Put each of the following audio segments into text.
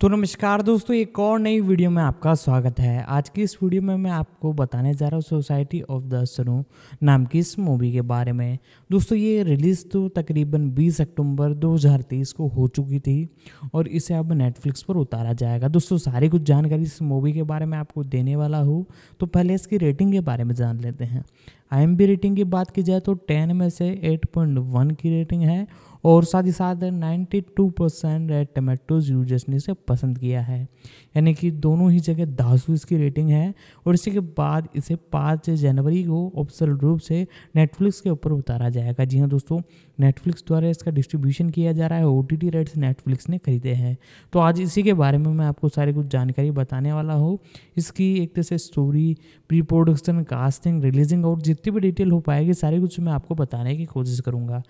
तो नमस्कार दोस्तों एक और नई वीडियो में आपका स्वागत है आज की इस वीडियो में मैं आपको बताने जा रहा हूँ सोसाइटी ऑफ द सनू नाम की इस मूवी के बारे में दोस्तों ये रिलीज़ तो तकरीबन 20 अक्टूबर 2023 को हो चुकी थी और इसे अब नेटफ्लिक्स पर उतारा जाएगा दोस्तों सारी कुछ जानकारी इस मूवी के बारे में आपको देने वाला हूँ तो पहले इसकी रेटिंग के बारे में जान लेते हैं आई रेटिंग की बात की जाए तो टेन में से एट की रेटिंग है और साथ ही साथ 92 परसेंट रेड टमाटोज यूजर्स ने इसे पसंद किया है यानी कि दोनों ही जगह दासू इसकी रेटिंग है और इसी के बाद इसे पाँच जनवरी को ऑफिसल रूप से नेटफ्लिक्स के ऊपर उतारा जाएगा जी हाँ दोस्तों नेटफ्लिक्स द्वारा इसका डिस्ट्रीब्यूशन किया जा रहा है ओ टी राइट्स नेटफ्लिक्स ने खरीदे हैं तो आज इसी के बारे में मैं आपको सारी कुछ जानकारी बताने वाला हूँ इसकी एक तरह से story pre production casting releasing और जितनी भी डिटेल हो पाएगी सारी कुछ मैं आपको बताने की कोशिश करूँगा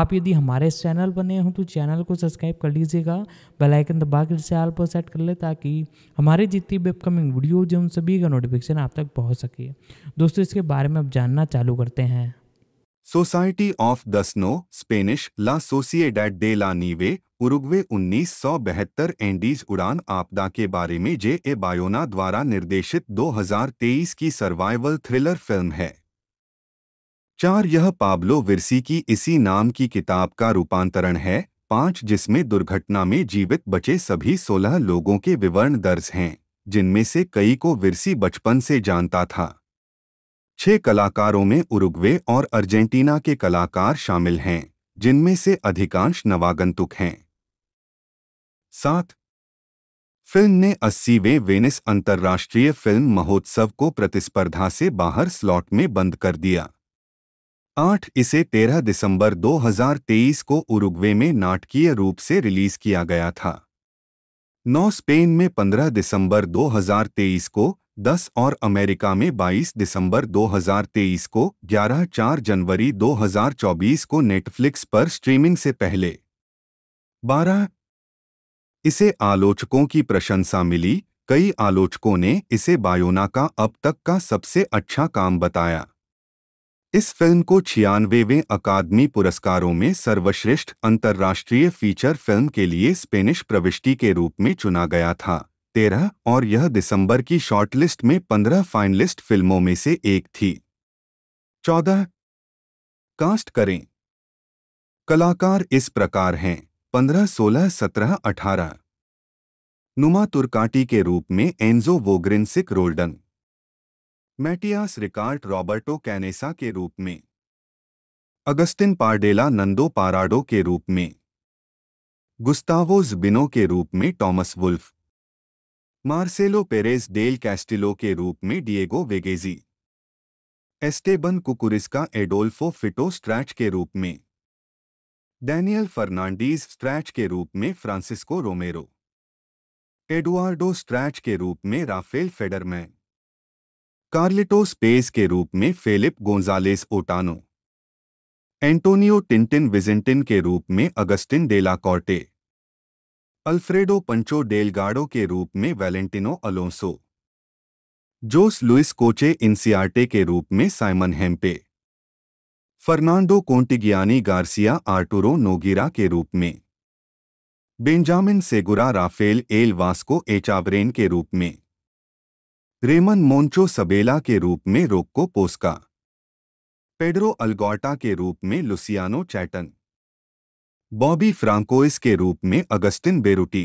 आप यदि हमारे इस चैनल पर नए हों तो चैनल को सब्सक्राइब कर लीजिएगा बेलाइकन दबा कर इसे आल पर सेट कर ले ताकि हमारे जितनी भी अपकमिंग वीडियोज हैं उन सभी का नोटिफिकेशन आप तक पहुँच सके दोस्तों इसके बारे में आप जानना चालू करते हैं Society of the Snow Spanish ला सोसिएडेड दे ला नीवे उरुग्वे उन्नीस सौ बहत्तर एंडीज उड़ान आपदा के बारे में जे ए बायोना द्वारा निर्देशित 2023 की सर्वाइवल थ्रिलर फिल्म है चार यह पाब्लो विरसी की इसी नाम की किताब का रूपांतरण है पांच जिसमें दुर्घटना में जीवित बचे सभी सोलह लोगों के विवरण दर्ज हैं जिनमें से कई को विरसी बचपन से जानता था छह कलाकारों में उरुग्वे और अर्जेंटीना के कलाकार शामिल हैं जिनमें से अधिकांश नवागंतुक हैं सात फिल्म ने अस्सीवें वेनिस अंतर्राष्ट्रीय फिल्म महोत्सव को प्रतिस्पर्धा से बाहर स्लॉट में बंद कर दिया आठ इसे 13 दिसंबर 2023 को उरुग्वे में नाटकीय रूप से रिलीज किया गया था नौ स्पेन में 15 दिसंबर 2023 को 10 और अमेरिका में 22 दिसंबर 2023 को 11 चार जनवरी 2024 को नेटफ्लिक्स पर स्ट्रीमिंग से पहले 12 इसे आलोचकों की प्रशंसा मिली कई आलोचकों ने इसे बायोना का अब तक का सबसे अच्छा काम बताया इस फिल्म को छियानवेवें अकादमी पुरस्कारों में सर्वश्रेष्ठ अंतर्राष्ट्रीय फीचर फिल्म के लिए स्पेनिश प्रविष्टि के रूप में चुना गया था तेरह और यह दिसंबर की शॉर्टलिस्ट में पंद्रह फाइनलिस्ट फिल्मों में से एक थी चौदह कास्ट करें कलाकार इस प्रकार हैं पंद्रह सोलह सत्रह अठारह नुमा तुरकाटी के रूप में Enzo Vogrincic Roldan Matias Recalt Roberto Canessa के रूप में अगस्तिन पार्डेला नंदो पाराडो के रूप में गुस्तावोज बिनो के रूप में Tomas Wolf Marcelo Perez del Castillo के रूप में Diego Vegezzi Esteban Kukuriczka Adolfo Fito Strauch के रूप में डैनियल फर्नांडीज स्ट्रैच के रूप में फ्रांसिस्को रोमेरो एडुआर्डो स्ट्रैच के रूप में राफेल फेडरमैन कार्लिटो स्पेस के रूप में Felipe Gonzalez Otano Antonio Tintin Vizintin के रूप में Agustin Della Corte Alfredo Pancho Delgado के रूप में वैलेंटिनो अलोंसो जोस लुइस कोचे इंसियाटे के रूप में Simon Hempe Fernando Contingiani Garcia Arturo Nogueira के रूप में Benjamin Segura Rafael El Vasco Echavarren के रूप में रेमन मोन्चो सबेला के रूप में रोक्को पोस्का पेड्रो अल्गोटा के रूप में लुसियानो चैटन बॉबी फ्रांकोइस के रूप में अगस्टिन बेरुटी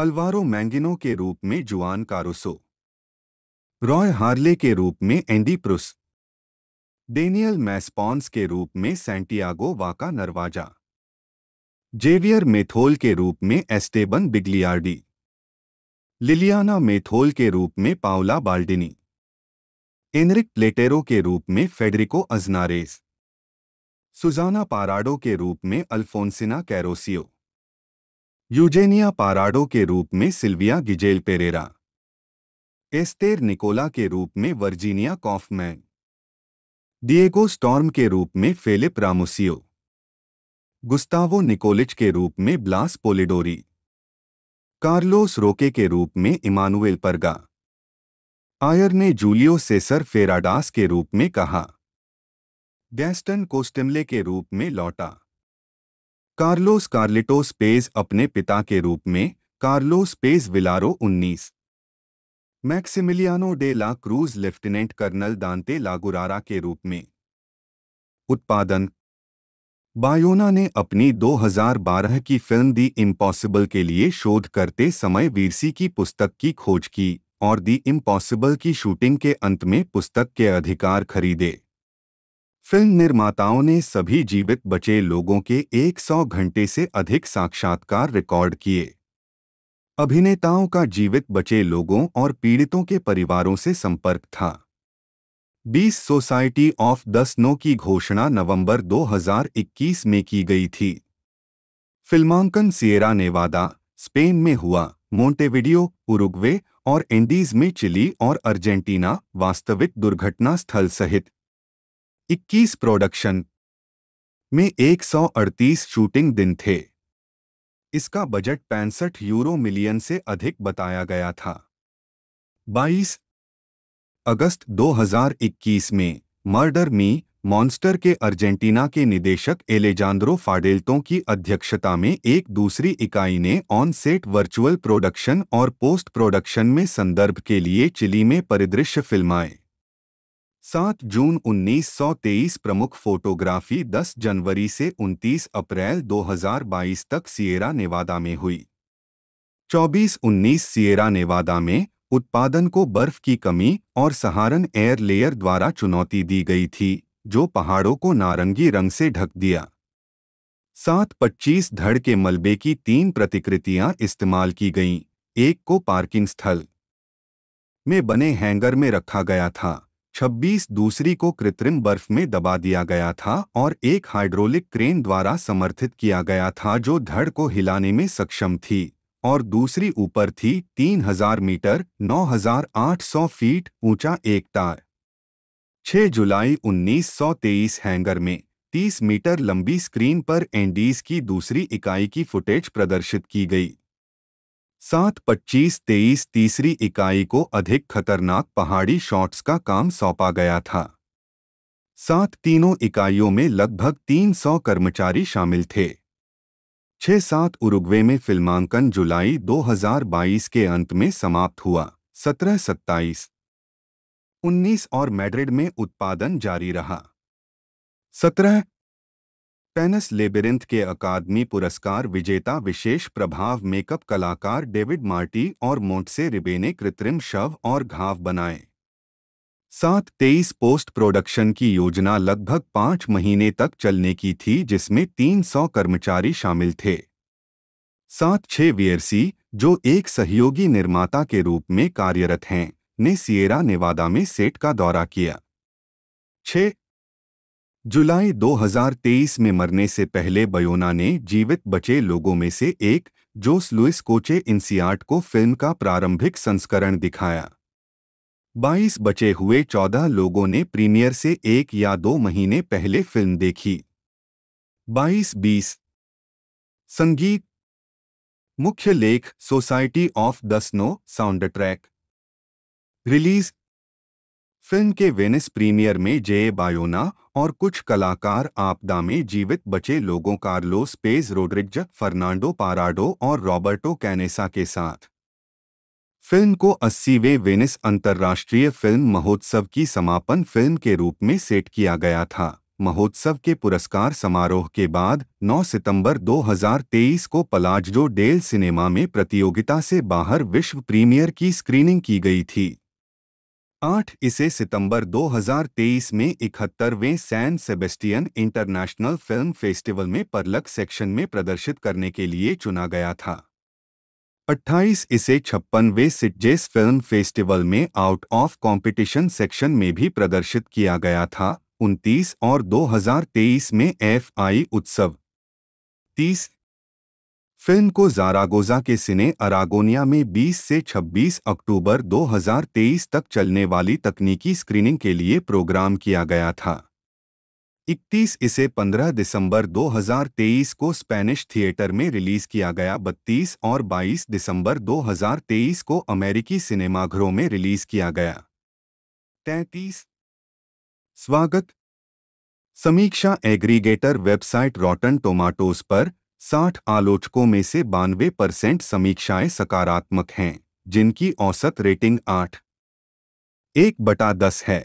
अल्वारो मैंगिनो के रूप में जुआन कारोसो रॉय हार्ले के रूप में एंडी प्रुस डेनियल मैस्पॉन्स के रूप में सेंटियागो वाका नरवाजा जेवियर मेथोल के रूप में एस्टेबन बिगलियार्डी लिलियाना मेथोल के रूप में पाउला बाल्डिनी एनरिक प्लेटेरो के रूप में फेडरिको अजनारेस सुजाना पाराडो के रूप में अल्फोंसिना कैरोसियो यूजेनिया पाराडो के रूप में Silvia Giselle Pereira Esther Nicola के रूप में वर्जीनिया कॉफमैन डिएगो स्टॉर्म के रूप में फेलिप रामोसियो गुस्तावो निकोलिच के रूप में ब्लास पोलिडोरी कार्लोस रोके के रूप में इमानुएल परगा आयर ने जूलियो सेसर फेराडास के रूप में कहा गैस्टन कोस्टिमले के रूप में लौटा कार्लोस कार्लिटोस पेज अपने पिता के रूप में Carlos Paez Vilaro 19 Maximiliano de la Cruz lieutenant colonel Dante Lagurara के रूप में उत्पादन बायोना ने अपनी 2012 की फिल्म दी इम्पॉसिबल के लिए शोध करते समय वीरसी की पुस्तक की खोज की और दी इम्पॉसिबल की शूटिंग के अंत में पुस्तक के अधिकार खरीदे फिल्म निर्माताओं ने सभी जीवित बचे लोगों के 100 घंटे से अधिक साक्षात्कार रिकॉर्ड किए अभिनेताओं का जीवित बचे लोगों और पीड़ितों के परिवारों से संपर्क था 20 सोसाइटी ऑफ दस नो की घोषणा नवंबर 2021 में की गई थी फिल्मांकन सियरा नेवादा स्पेन में हुआ मोन्टेविडियो उरुग्वे और इंडीज में चिली और अर्जेंटीना वास्तविक दुर्घटना स्थल सहित 21 प्रोडक्शन में 138 शूटिंग दिन थे इसका बजट पैंसठ यूरो मिलियन से अधिक बताया गया था 22 अगस्त 2021 में मर्डर मी मॉन्स्टर के अर्जेंटीना के निदेशक एलेजांद्रो फाडेल्टो की अध्यक्षता में एक दूसरी इकाई ने ऑन सेट वर्चुअल प्रोडक्शन और पोस्ट प्रोडक्शन में संदर्भ के लिए चिली में परिदृश्य फिल्माएं सात जून 1923 प्रमुख फोटोग्राफी 10 जनवरी से 29 अप्रैल 2022 तक सिएरा नेवादा में हुई 24 19 सिएरा नेवादा में उत्पादन को बर्फ की कमी और सहारन एयर लेयर द्वारा चुनौती दी गई थी जो पहाड़ों को नारंगी रंग से ढक दिया सात पच्चीस धड़ के मलबे की तीन प्रतिकृतियां इस्तेमाल की गईं एक को पार्किंग स्थल में बने हैंगर में रखा गया था 26 दूसरी को कृत्रिम बर्फ में दबा दिया गया था और एक हाइड्रोलिक क्रेन द्वारा समर्थित किया गया था जो धड़ को हिलाने में सक्षम थी और दूसरी ऊपर थी 3000 मीटर 9800 फीट ऊंचा एक तार 6 जुलाई 1923 हैंगर में 30 मीटर लंबी स्क्रीन पर एंडीज की दूसरी इकाई की फुटेज प्रदर्शित की गई सात पच्चीस तेईस तीसरी इकाई को अधिक खतरनाक पहाड़ी शॉट्स का काम सौंपा गया था सात तीनों इकाइयों में लगभग 300 कर्मचारी शामिल थे छह सात उरुग्वे में फिल्मांकन जुलाई 2022 के अंत में समाप्त हुआ सत्रह सत्ताईस उन्नीस और मैड्रिड में उत्पादन जारी रहा सत्रह टेनिस लेबिरिंथ के अकादमी पुरस्कार विजेता विशेष प्रभाव मेकअप कलाकार डेविड मार्टी और मोटसे रिबे ने कृत्रिम शव और घाव बनाए सात तेईस पोस्ट प्रोडक्शन की योजना लगभग पांच महीने तक चलने की थी जिसमें तीन सौ कर्मचारी शामिल थे सात छह वीएरसी जो एक सहयोगी निर्माता के रूप में कार्यरत हैं ने सियरा नेवादा में सेट का दौरा किया छह जुलाई 2023 में मरने से पहले बयोना ने जीवित बचे लोगों में से एक जोस लुइस कोचे इंसियाट को फिल्म का प्रारंभिक संस्करण दिखाया 22 बचे हुए 14 लोगों ने प्रीमियर से एक या दो महीने पहले फिल्म देखी 22 बीस संगीत मुख्य लेख Society of the Snow soundtrack release film के वेनिस प्रीमियर में जे बायोना और कुछ कलाकार आपदा में जीवित बचे लोगों Carlos Paez Rodriguez Fernando Parrado और रॉबर्टो कैनेसा के साथ फिल्म को 80वें वेनिस अंतर्राष्ट्रीय फिल्म महोत्सव की समापन फिल्म के रूप में सेट किया गया था महोत्सव के पुरस्कार समारोह के बाद 9 सितंबर 2023 को पलाजडो डेल सिनेमा में प्रतियोगिता से बाहर विश्व प्रीमियर की स्क्रीनिंग की गई थी आठ इसे सितंबर 2023 में इकहत्तरवें San Sebastian International Film Festival में परलक सेक्शन में प्रदर्शित करने के लिए चुना गया था 28 इसे छप्पनवे सिटजेस फिल्म फेस्टिवल में आउट ऑफ कंपटीशन सेक्शन में भी प्रदर्शित किया गया था 29 और 2023 में एफआई उत्सव 30 फिल्म को जारागोजा के सिने अरागोनिया में 20 से 26 अक्टूबर 2023 तक चलने वाली तकनीकी स्क्रीनिंग के लिए प्रोग्राम किया गया था 31 इसे 15 दिसंबर 2023 को स्पेनिश थिएटर में रिलीज किया गया 32 और 22 दिसंबर 2023 को अमेरिकी सिनेमाघरों में रिलीज किया गया 33 स्वागत समीक्षा एग्रीगेटर वेबसाइट रॉटन टोमाटोज पर साठ आलोचकों में से बानवे परसेंट समीक्षाएं सकारात्मक हैं जिनकी औसत रेटिंग आठ एक बटा दस है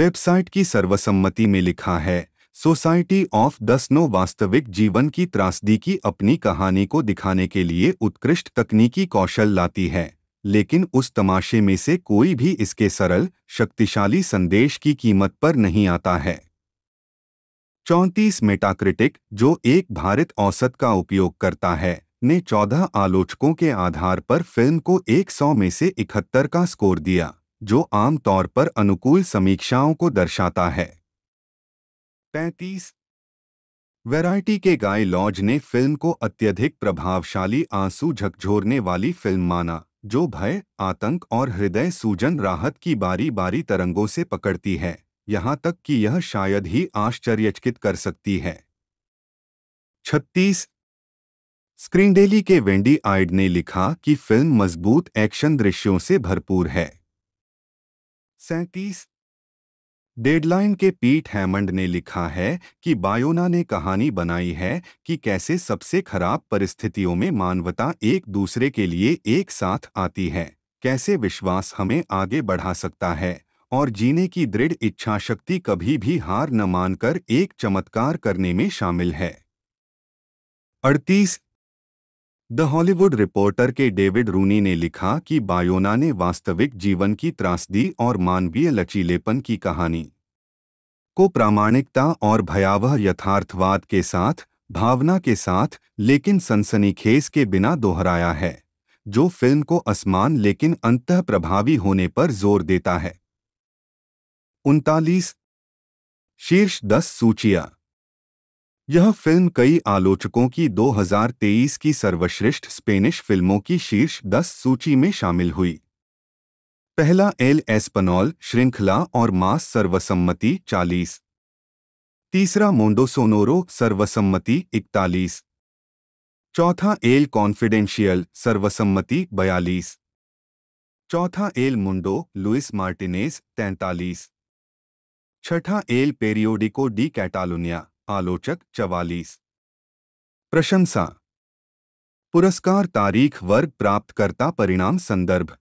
वेबसाइट की सर्वसम्मति में लिखा है सोसाइटी ऑफ दस नो वास्तविक जीवन की त्रासदी की अपनी कहानी को दिखाने के लिए उत्कृष्ट तकनीकी कौशल लाती है लेकिन उस तमाशे में से कोई भी इसके सरल शक्तिशाली संदेश की कीमत पर नहीं आता है चौंतीस मेटाक्रिटिक जो एक भारत औसत का उपयोग करता है ने 14 आलोचकों के आधार पर फिल्म को 100 में से इकहत्तर का स्कोर दिया जो आमतौर पर अनुकूल समीक्षाओं को दर्शाता है 35 वैरायटी के गाय लॉज ने फिल्म को अत्यधिक प्रभावशाली आंसू झकझोरने वाली फिल्म माना जो भय आतंक और हृदय सूजन राहत की बारी बारी तरंगों से पकड़ती है यहां तक कि यह शायद ही आश्चर्यचकित कर सकती है छत्तीस स्क्रीनडेली के वेंडी आइड ने लिखा कि फिल्म मजबूत एक्शन दृश्यों से भरपूर है सैतीस डेडलाइन के पीट हैमंड ने लिखा है कि बायोना ने कहानी बनाई है कि कैसे सबसे खराब परिस्थितियों में मानवता एक दूसरे के लिए एक साथ आती है कैसे विश्वास हमें आगे बढ़ा सकता है और जीने की दृढ़ इच्छा शक्ति कभी भी हार न मानकर एक चमत्कार करने में शामिल है अड़तीस द हॉलीवुड रिपोर्टर के डेविड रूनी ने लिखा कि बायोना ने वास्तविक जीवन की त्रासदी और मानवीय लचीलेपन की कहानी को प्रामाणिकता और भयावह यथार्थवाद के साथ भावना के साथ लेकिन सनसनीखेज के बिना दोहराया है जो फिल्म को असमान लेकिन अंत प्रभावी होने पर जोर देता है उनतालीस शीर्ष दस सूचियां यह फिल्म कई आलोचकों की 2023 की सर्वश्रेष्ठ स्पेनिश फिल्मों की शीर्ष दस सूची में शामिल हुई पहला एल एस्पनॉल श्रृंखला और मास सर्वसम्मति 40 तीसरा मोंडोसोनोरो सर्वसम्मति 41 चौथा एल कॉन्फिडेंशियल सर्वसम्मति 42 चौथा एल मुंडो लुइस मार्टिनेज 43 छठा एल पेरियोडिको डी कैटालोनिया आलोचक चवालीस प्रशंसा पुरस्कार तारीख वर्ग प्राप्तकर्ता परिणाम संदर्भ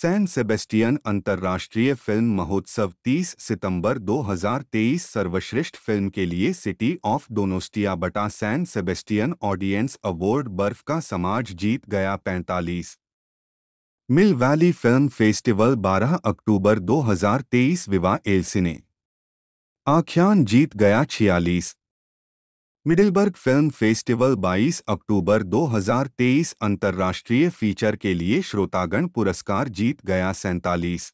सैन सेबेस्टियन अंतर्राष्ट्रीय फिल्म महोत्सव 30 सितंबर 2023 सर्वश्रेष्ठ फिल्म के लिए सिटी ऑफ दोनोस्टिया बटा सैन सेबेस्टियन ऑडियंस अवार्ड बर्फ का समाज जीत गया 45 मिल वैली फिल्म फेस्टिवल 12 अक्टूबर 2023 विवा एल्सिने आख्यान जीत गया छियालीस मिडिलबर्ग फिल्म फेस्टिवल 22 अक्टूबर 2023 अंतर्राष्ट्रीय फीचर के लिए श्रोतागण पुरस्कार जीत गया सैतालीस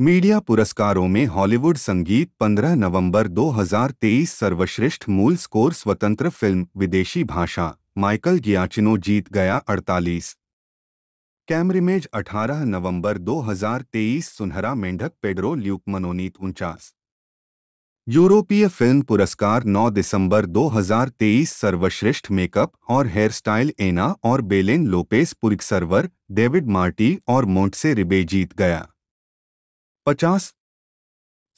मीडिया पुरस्कारों में हॉलीवुड संगीत 15 नवंबर 2023 सर्वश्रेष्ठ मूल स्कोर स्वतंत्र फिल्म विदेशी भाषा माइकल गियाचिनो जीत गया अड़तालीस कैमरिमेज 18 नवंबर 2023 सुनहरा मेंढक पेडरो ल्यूक मनोनीत उनचास यूरोपीय फिल्म पुरस्कार 9 दिसंबर 2023 सर्वश्रेष्ठ मेकअप और हेयर स्टाइल एना और बेलेन लोपेस पुरस्कार डेविड मार्टी और मोंटसे रिबे जीत गया 50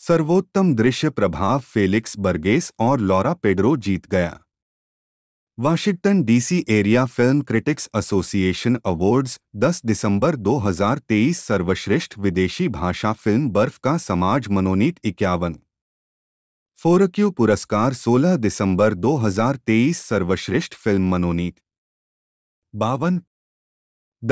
सर्वोत्तम दृश्य प्रभाव फेलिक्स बर्गेस और लॉरा पेडरो जीत गया Washington DC Area Film Critics Association Awards 10 दिसंबर 2023 सर्वश्रेष्ठ विदेशी भाषा फिल्म बर्फ का समाज मनोनीत इक्यावन फोरक्यू पुरस्कार 16 दिसंबर 2023 सर्वश्रेष्ठ फिल्म मनोनीत बावन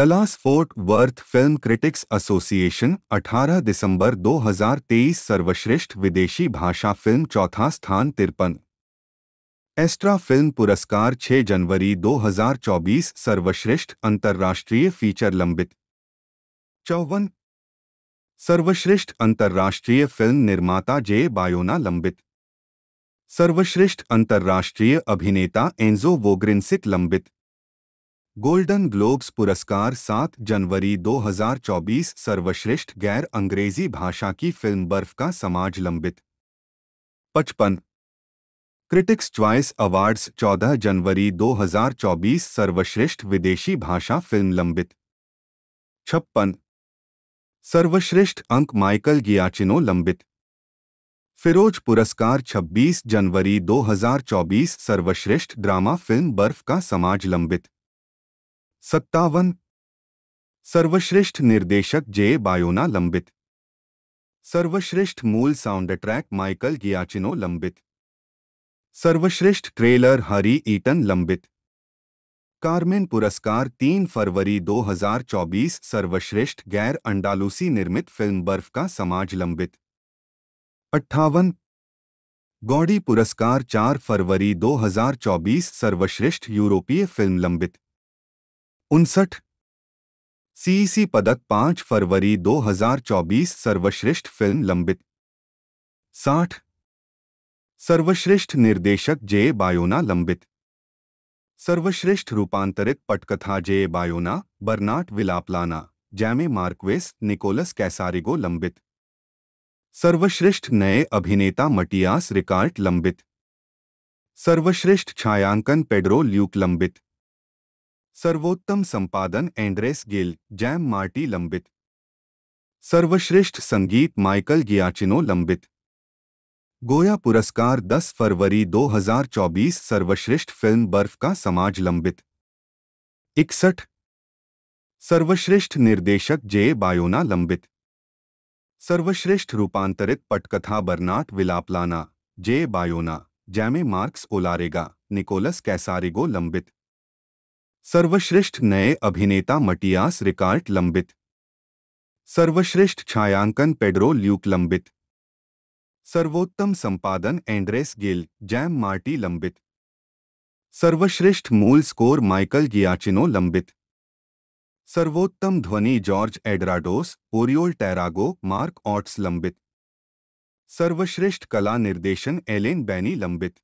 Dallas Fort Worth Film Critics Association 18 दिसंबर 2023 सर्वश्रेष्ठ विदेशी भाषा फिल्म चौथा स्थान तिरपन एस्ट्रा फिल्म पुरस्कार 6 जनवरी 2024 सर्वश्रेष्ठ अंतर्राष्ट्रीय फीचर लंबित चौवन सर्वश्रेष्ठ अंतर्राष्ट्रीय फिल्म निर्माता जे बायोना लंबित सर्वश्रेष्ठ अंतर्राष्ट्रीय अभिनेता एंजो वोग्रिंसिक लंबित गोल्डन ग्लोब्स पुरस्कार 7 जनवरी 2024 सर्वश्रेष्ठ गैर अंग्रेजी भाषा की फिल्म बर्फ का समाज लंबित पचपन क्रिटिक्स च्वाइस अवार्ड्स 14 जनवरी 2024 सर्वश्रेष्ठ विदेशी भाषा फिल्म लंबित छप्पन सर्वश्रेष्ठ अंक माइकल गियाचिनो लंबित फिरोज पुरस्कार 26 जनवरी 2024 सर्वश्रेष्ठ ड्रामा फिल्म बर्फ का समाज लंबित सत्तावन सर्वश्रेष्ठ निर्देशक जे बायोना लंबित सर्वश्रेष्ठ मूल साउंड ट्रैक माइकल गियाचिनो लंबित सर्वश्रेष्ठ ट्रेलर हरी ईटन लंबित कार्मेन पुरस्कार 3 फरवरी 2024 सर्वश्रेष्ठ गैर अंडालूसी निर्मित फिल्म बर्फ का समाज लंबित अट्ठावन गौड़ी पुरस्कार 4 फरवरी 2024 सर्वश्रेष्ठ यूरोपीय फिल्म लंबित उनसठ सीईसी पदक 5 फरवरी 2024 सर्वश्रेष्ठ फिल्म लंबित साठ सर्वश्रेष्ठ निर्देशक जे बायोना लंबित सर्वश्रेष्ठ रूपांतरित पटकथा जे बायोना बर्नाट विलापलाना जैमे मार्क्वेस निकोलस कैसारिगो लंबित सर्वश्रेष्ठ नए अभिनेता मटियास रिकार्ट लंबित सर्वश्रेष्ठ छायांकन पेड्रो ल्यूक लंबित सर्वोत्तम संपादन एंड्रेस गिल जैम मार्टी लंबित सर्वश्रेष्ठ संगीत माइकल गियाचिनो लंबित गोया पुरस्कार 10 फरवरी 2024 सर्वश्रेष्ठ फिल्म बर्फ का समाज लंबित इकसठ सर्वश्रेष्ठ निर्देशक जे बायोना लंबित सर्वश्रेष्ठ रूपांतरित पटकथा बर्नाट विलापलाना जे बायोना जैमे मार्क्स ओलारेगा निकोलस कैसारिगो लंबित सर्वश्रेष्ठ नए अभिनेता मटियास रिकार्ट लंबित सर्वश्रेष्ठ छायांकन पेड्रो ल्यूक लंबित सर्वोत्तम संपादन एंड्रेस गिल जैम मार्टी लंबित सर्वश्रेष्ठ मूल स्कोर माइकल गियाचिनो लंबित सर्वोत्तम ध्वनि Jorge Adrados Oriol Tarrago Marc Orts लंबित सर्वश्रेष्ठ कला निर्देशन एलेन बैनी लंबित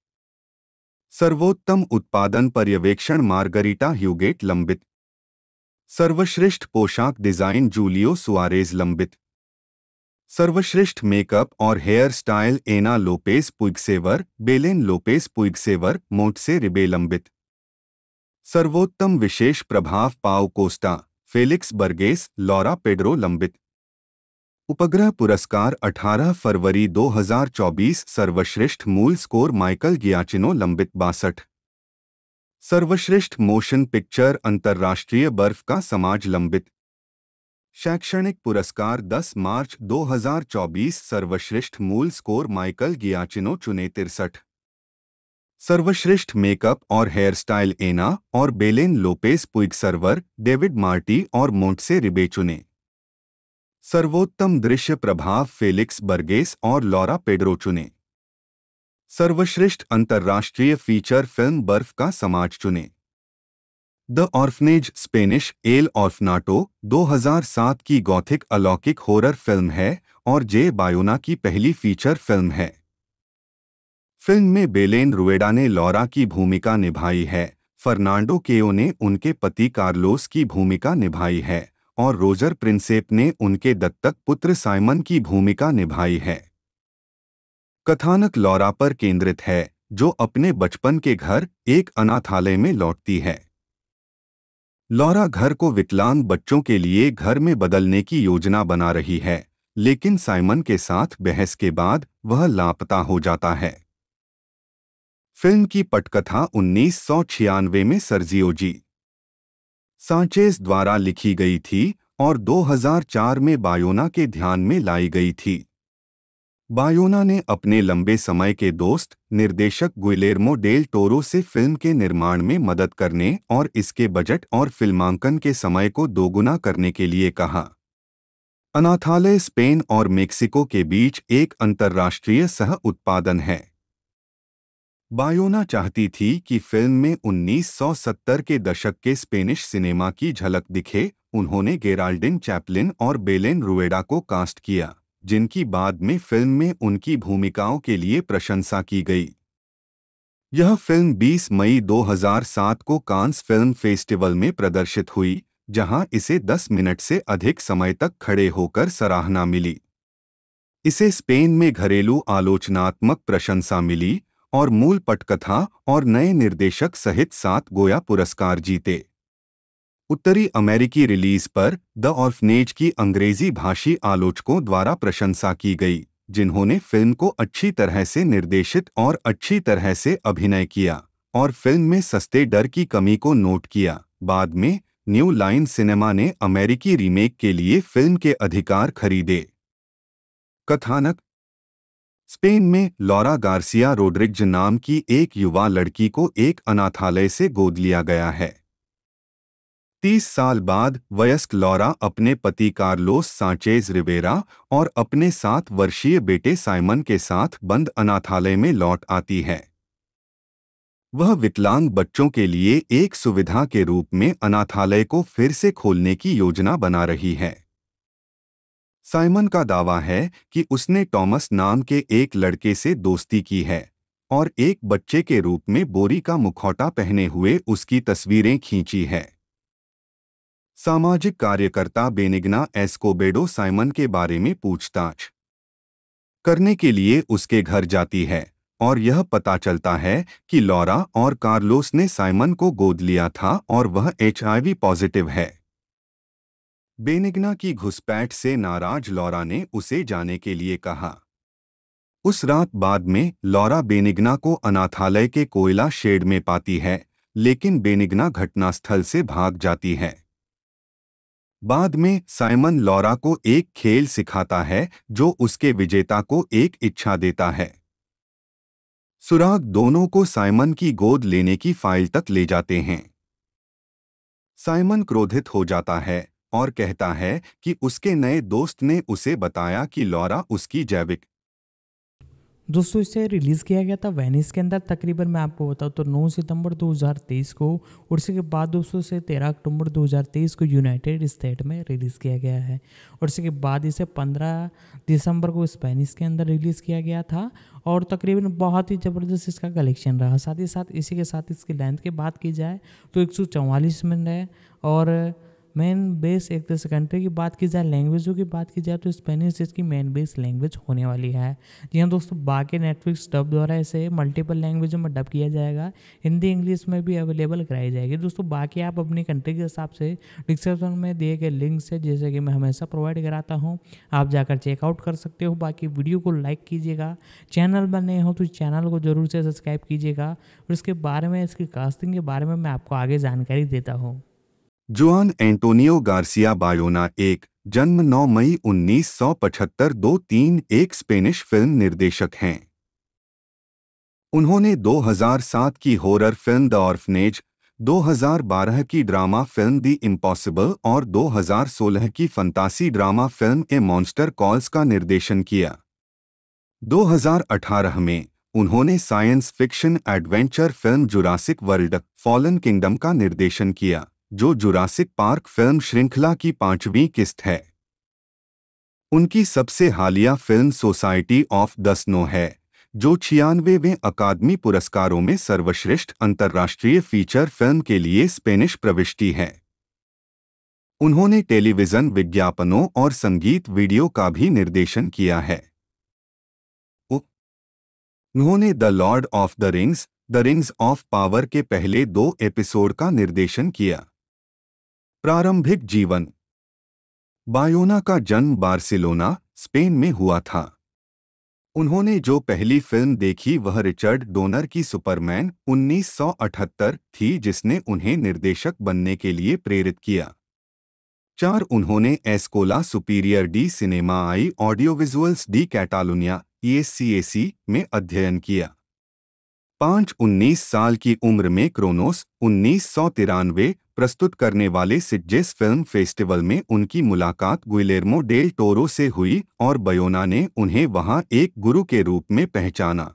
सर्वोत्तम उत्पादन पर्यवेक्षण मार्गरीटा ह्यूगेट लंबित सर्वश्रेष्ठ पोशाक डिजाइन जूलियो सुआरेज लंबित सर्वश्रेष्ठ मेकअप और hair style Ana Lopez Puigcerver Belen Lopez Puigcerver Montse रिबेलंबित सर्वोत्तम विशेष प्रभाव Pau Costa Felix Berges Laura Pedro लंबित उपग्रह पुरस्कार 18 फरवरी 2024 सर्वश्रेष्ठ मूल स्कोर माइकल गियाचिनो लंबित बासठ सर्वश्रेष्ठ मोशन पिक्चर अंतर्राष्ट्रीय बर्फ का समाज लंबित शैक्षणिक पुरस्कार 10 मार्च 2024 सर्वश्रेष्ठ मूल स्कोर माइकल गियाचिनो चुने तिरसठ सर्वश्रेष्ठ मेकअप और हेयर स्टाइल एना और Belen Lopez Puigcerver David Marti और मोंटसे रिबे चुने सर्वोत्तम दृश्य प्रभाव फेलिक्स बर्गेस और लॉरा पेड्रो चुने सर्वश्रेष्ठ अंतर्राष्ट्रीय फीचर फिल्म बर्फ का समाज चुने The Orphanage Spanish El Orfanato 2007 की गौथिक अलौकिक होरर फिल्म है और जे बायोना की पहली फीचर फिल्म है फिल्म में बेलेन रुएडा ने लौरा की भूमिका निभाई है फर्नांडो केओ ने उनके पति कार्लोस की भूमिका निभाई है और रोजर प्रिंसेप ने उनके दत्तक पुत्र साइमन की भूमिका निभाई है कथानक लौरा पर केंद्रित है जो अपने बचपन के घर एक अनाथालय में लौटती है लौरा घर को विकलांग बच्चों के लिए घर में बदलने की योजना बना रही है लेकिन साइमन के साथ बहस के बाद वह लापता हो जाता है फिल्म की पटकथा उन्नीस में सरजियोजी सांचेस द्वारा लिखी गई थी और 2004 में बायोना के ध्यान में लाई गई थी बायोना ने अपने लंबे समय के दोस्त निर्देशक गुइलेरमो डेल टोरो से फिल्म के निर्माण में मदद करने और इसके बजट और फिल्मांकन के समय को दोगुना करने के लिए कहा अनाथालय स्पेन और मेक्सिको के बीच एक अंतर्राष्ट्रीय सह उत्पादन है बायोना चाहती थी कि फिल्म में 1970 के दशक के स्पेनिश सिनेमा की झलक दिखे उन्होंने गेराल्डिन चैपलिन और बेलेन रुएडा को कास्ट किया जिनकी बाद में फिल्म में उनकी भूमिकाओं के लिए प्रशंसा की गई यह फिल्म 20 मई 2007 को कांस फिल्म फेस्टिवल में प्रदर्शित हुई जहां इसे 10 मिनट से अधिक समय तक खड़े होकर सराहना मिली इसे स्पेन में घरेलू आलोचनात्मक प्रशंसा मिली और मूल पटकथा और नए निर्देशक सहित सात गोया पुरस्कार जीते उत्तरी अमेरिकी रिलीज पर द ऑर्फनेज की अंग्रेजी भाषी आलोचकों द्वारा प्रशंसा की गई जिन्होंने फिल्म को अच्छी तरह से निर्देशित और अच्छी तरह से अभिनय किया और फिल्म में सस्ते डर की कमी को नोट किया बाद में न्यू लाइन सिनेमा ने अमेरिकी रीमेक के लिए फिल्म के अधिकार खरीदे कथानक स्पेन में लॉरा गार्सिया रोड्रिग्ज नाम की एक युवा लड़की को एक अनाथालय से गोद लिया गया है तीस साल बाद वयस्क लॉरा अपने पति कार्लोस सांचेज रिवेरा और अपने सात वर्षीय बेटे साइमन के साथ बंद अनाथालय में लौट आती है वह विकलांग बच्चों के लिए एक सुविधा के रूप में अनाथालय को फिर से खोलने की योजना बना रही है साइमन का दावा है कि उसने टॉमस नाम के एक लड़के से दोस्ती की है और एक बच्चे के रूप में बोरी का मुखौटा पहने हुए उसकी तस्वीरें खींची है सामाजिक कार्यकर्ता बेनिग्ना एस्कोबेडो साइमन के बारे में पूछताछ करने के लिए उसके घर जाती है और यह पता चलता है कि लॉरा और कार्लोस ने साइमन को गोद लिया था और वह एचआईवी पॉजिटिव है बेनिग्ना की घुसपैठ से नाराज लॉरा ने उसे जाने के लिए कहा उस रात बाद में लॉरा बेनिग्ना को अनाथालय के कोयला शेड में पाती है लेकिन बेनिग्ना घटनास्थल से भाग जाती है बाद में साइमन लॉरा को एक खेल सिखाता है जो उसके विजेता को एक इच्छा देता है सुराग दोनों को साइमन की गोद लेने की फाइल तक ले जाते हैं साइमन क्रोधित हो जाता है और कहता है कि उसके नए दोस्त ने उसे बताया कि लॉरा उसकी जैविक दोस्तों इसे रिलीज़ किया गया था वेनिस के अंदर तकरीबन मैं आपको बताऊँ तो 9 सितंबर 2023 को और के बाद दोस्तों इसे 13 अक्टूबर 2023 को यूनाइटेड स्टेट में रिलीज़ किया गया है और के बाद इसे 15 दिसंबर को स्पेनिश के अंदर रिलीज़ किया गया था और तकरीबन बहुत ही ज़बरदस्त इसका कलेक्शन रहा साथ ही साथ इसी के साथ इसकी लेंथ की बात की जाए तो एक मिनट है और मेन बेस एक तरह से कंट्री की बात की जाए लैंग्वेजों की बात की जाए तो स्पेनिश इसकी मेन बेस लैंग्वेज होने वाली है जी हाँ दोस्तों बाकी नेटफ्लिक्स डब द्वारा इसे मल्टीपल लैंग्वेजों में डब किया जाएगा हिंदी इंग्लिश में भी अवेलेबल कराई जाएगी दोस्तों बाकी आप अपनी कंट्री के हिसाब से डिस्क्रिप्शन में दिए गए लिंक से जैसे कि मैं हमेशा प्रोवाइड कराता हूँ आप जाकर चेकआउट कर सकते हो बाकी वीडियो को लाइक कीजिएगा चैनल बने हो तो चैनल को ज़रूर से सब्सक्राइब कीजिएगा और इसके बारे में इसकी कास्टिंग के बारे में मैं आपको आगे जानकारी देता हूँ जुआन एंटोनियो गार्सिया बायोना एक जन्म 9 मई उन्नीस सौ पचहत्तर दो तीन एक स्पेनिश फिल्म निर्देशक हैं उन्होंने 2007 की हॉरर फिल्म द ऑर्फनेज 2012 की ड्रामा फिल्म दी इम्पॉसिबल और 2016 की फंतासी drama film A Monster Calls का निर्देशन किया 2018 में उन्होंने science fiction adventure film Jurassic World Fallen Kingdom का निर्देशन किया जो जुरासिक पार्क फिल्म श्रृंखला की पांचवीं किस्त है उनकी सबसे हालिया film Society of the Snow है जो छियानवेवें अकादमी पुरस्कारों में सर्वश्रेष्ठ अंतर्राष्ट्रीय फीचर फिल्म के लिए स्पेनिश प्रविष्टि है उन्होंने टेलीविज़न विज्ञापनों और संगीत वीडियो का भी निर्देशन किया है उन्होंने The Lord of the Rings The Rings of Power के पहले दो एपिसोड का निर्देशन किया प्रारंभिक जीवन बायोना का जन्म बार्सिलोना स्पेन में हुआ था उन्होंने जो पहली फिल्म देखी वह रिचर्ड डोनर की सुपरमैन 1978 थी जिसने उन्हें निर्देशक बनने के लिए प्रेरित किया चार उन्होंने Escola Superior de Cinema i Audiovisuals de Catalunya ESCAC में अध्ययन किया पांच उन्नीस साल की उम्र में क्रोनोस उन्नीस सौ तिरानवे प्रस्तुत करने वाले सिज्जेस फिल्म फेस्टिवल में उनकी मुलाकात गुइलेरमो डेल टोरो से हुई और बयोना ने उन्हें वहां एक गुरु के रूप में पहचाना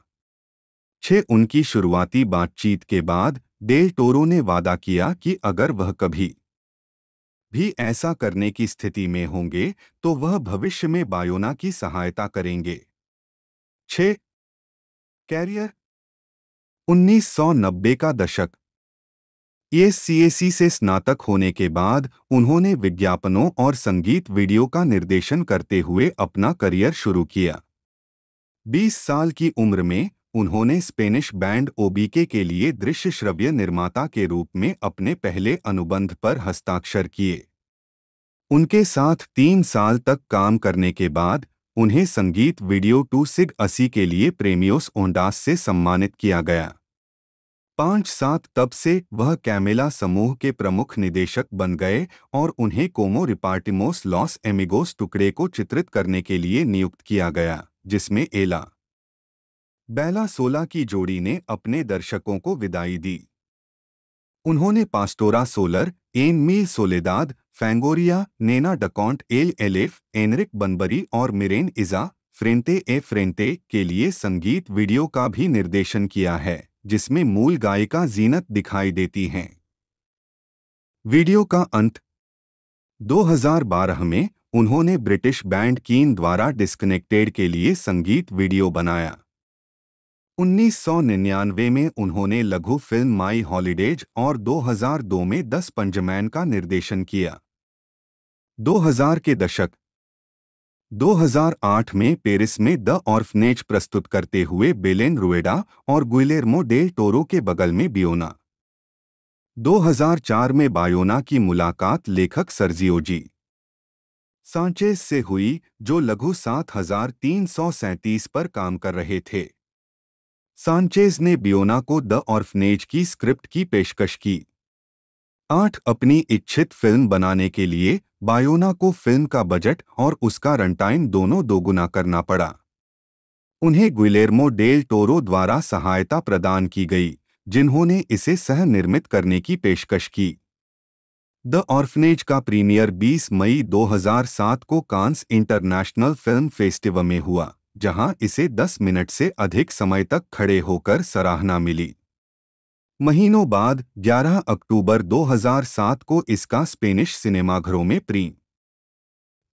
छह उनकी शुरुआती बातचीत के बाद डेल टोरो ने वादा किया कि अगर वह कभी भी ऐसा करने की स्थिति में होंगे तो वह भविष्य में बायोना की सहायता करेंगे छः कैरियर 1990 का दशक एस सी से स्नातक होने के बाद उन्होंने विज्ञापनों और संगीत वीडियो का निर्देशन करते हुए अपना करियर शुरू किया 20 साल की उम्र में उन्होंने स्पेनिश बैंड ओबीके के लिए दृश्य श्रव्य निर्माता के रूप में अपने पहले अनुबंध पर हस्ताक्षर किए उनके साथ तीन साल तक काम करने के बाद उन्हें संगीत वीडियो टू सिग असी के लिए प्रेमियोस ओंडास से सम्मानित किया गया पाँच सात तब से वह कैमेला समूह के प्रमुख निदेशक बन गए और उन्हें कोमो रिपार्टिमोस लॉस एमिगोस टुकड़े को चित्रित करने के लिए नियुक्त किया गया जिसमें एला बैला सोला की जोड़ी ने अपने दर्शकों को विदाई दी उन्होंने पास्टोरा सोलर एन मी सोलेदाद फैंगोरिया नेना डकॉन्ट एल एलेफ एनरिक बनबरी और मिरेन इजा फ्रेंटे ए फ्रेंटे के लिए संगीत वीडियो का भी निर्देशन किया है जिसमें मूल गायिका जीनत दिखाई देती हैं वीडियो का अंत 2012 में उन्होंने ब्रिटिश बैंड कीन द्वारा डिस्कनेक्टेड के लिए संगीत वीडियो बनाया 1999 में उन्होंने लघु फिल्म माई हॉलीडेज और 2002 में दस पंजमैन का निर्देशन किया 2000 के दशक 2008 में पेरिस में द ऑर्फनेज प्रस्तुत करते हुए बेलेन रुएडा और गुइलेरमो डेल टोरो के बगल में बियोना 2004 में बायोना की मुलाकात लेखक सर्जियोजी सांचेस से हुई जो लघु सात हजार तीन सौ सैंतीस पर काम कर रहे थे सांचेज ने बियोना को द ऑर्फनेज की स्क्रिप्ट की पेशकश की आठ अपनी इच्छित फिल्म बनाने के लिए बायोना को फिल्म का बजट और उसका रनटाइम दोनों दोगुना करना पड़ा उन्हें गुलेरमो डेल टोरो द्वारा सहायता प्रदान की गई जिन्होंने इसे सह निर्मित करने की पेशकश की द ऑर्फनेज का प्रीमियर 20 मई 2007 को कांस इंटरनेशनल फिल्म फेस्टिवल में हुआ जहां इसे 10 मिनट से अधिक समय तक खड़े होकर सराहना मिली महीनों बाद 11 अक्टूबर 2007 को इसका स्पेनिश सिनेमाघरों में प्री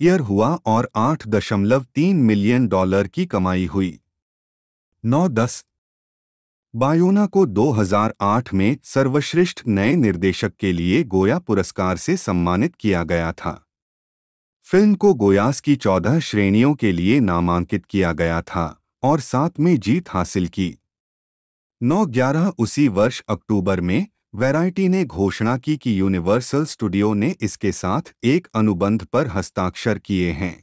ईयर हुआ और 8.3 मिलियन डॉलर की कमाई हुई नौ दस बायोना को 2008 में सर्वश्रेष्ठ नए निर्देशक के लिए गोया पुरस्कार से सम्मानित किया गया था फिल्म को गोयास की चौदह श्रेणियों के लिए नामांकित किया गया था और साथ में जीत हासिल की नौ ग्यारह उसी वर्ष अक्टूबर में वैरायटी ने घोषणा की कि यूनिवर्सल स्टूडियो ने इसके साथ एक अनुबंध पर हस्ताक्षर किए हैं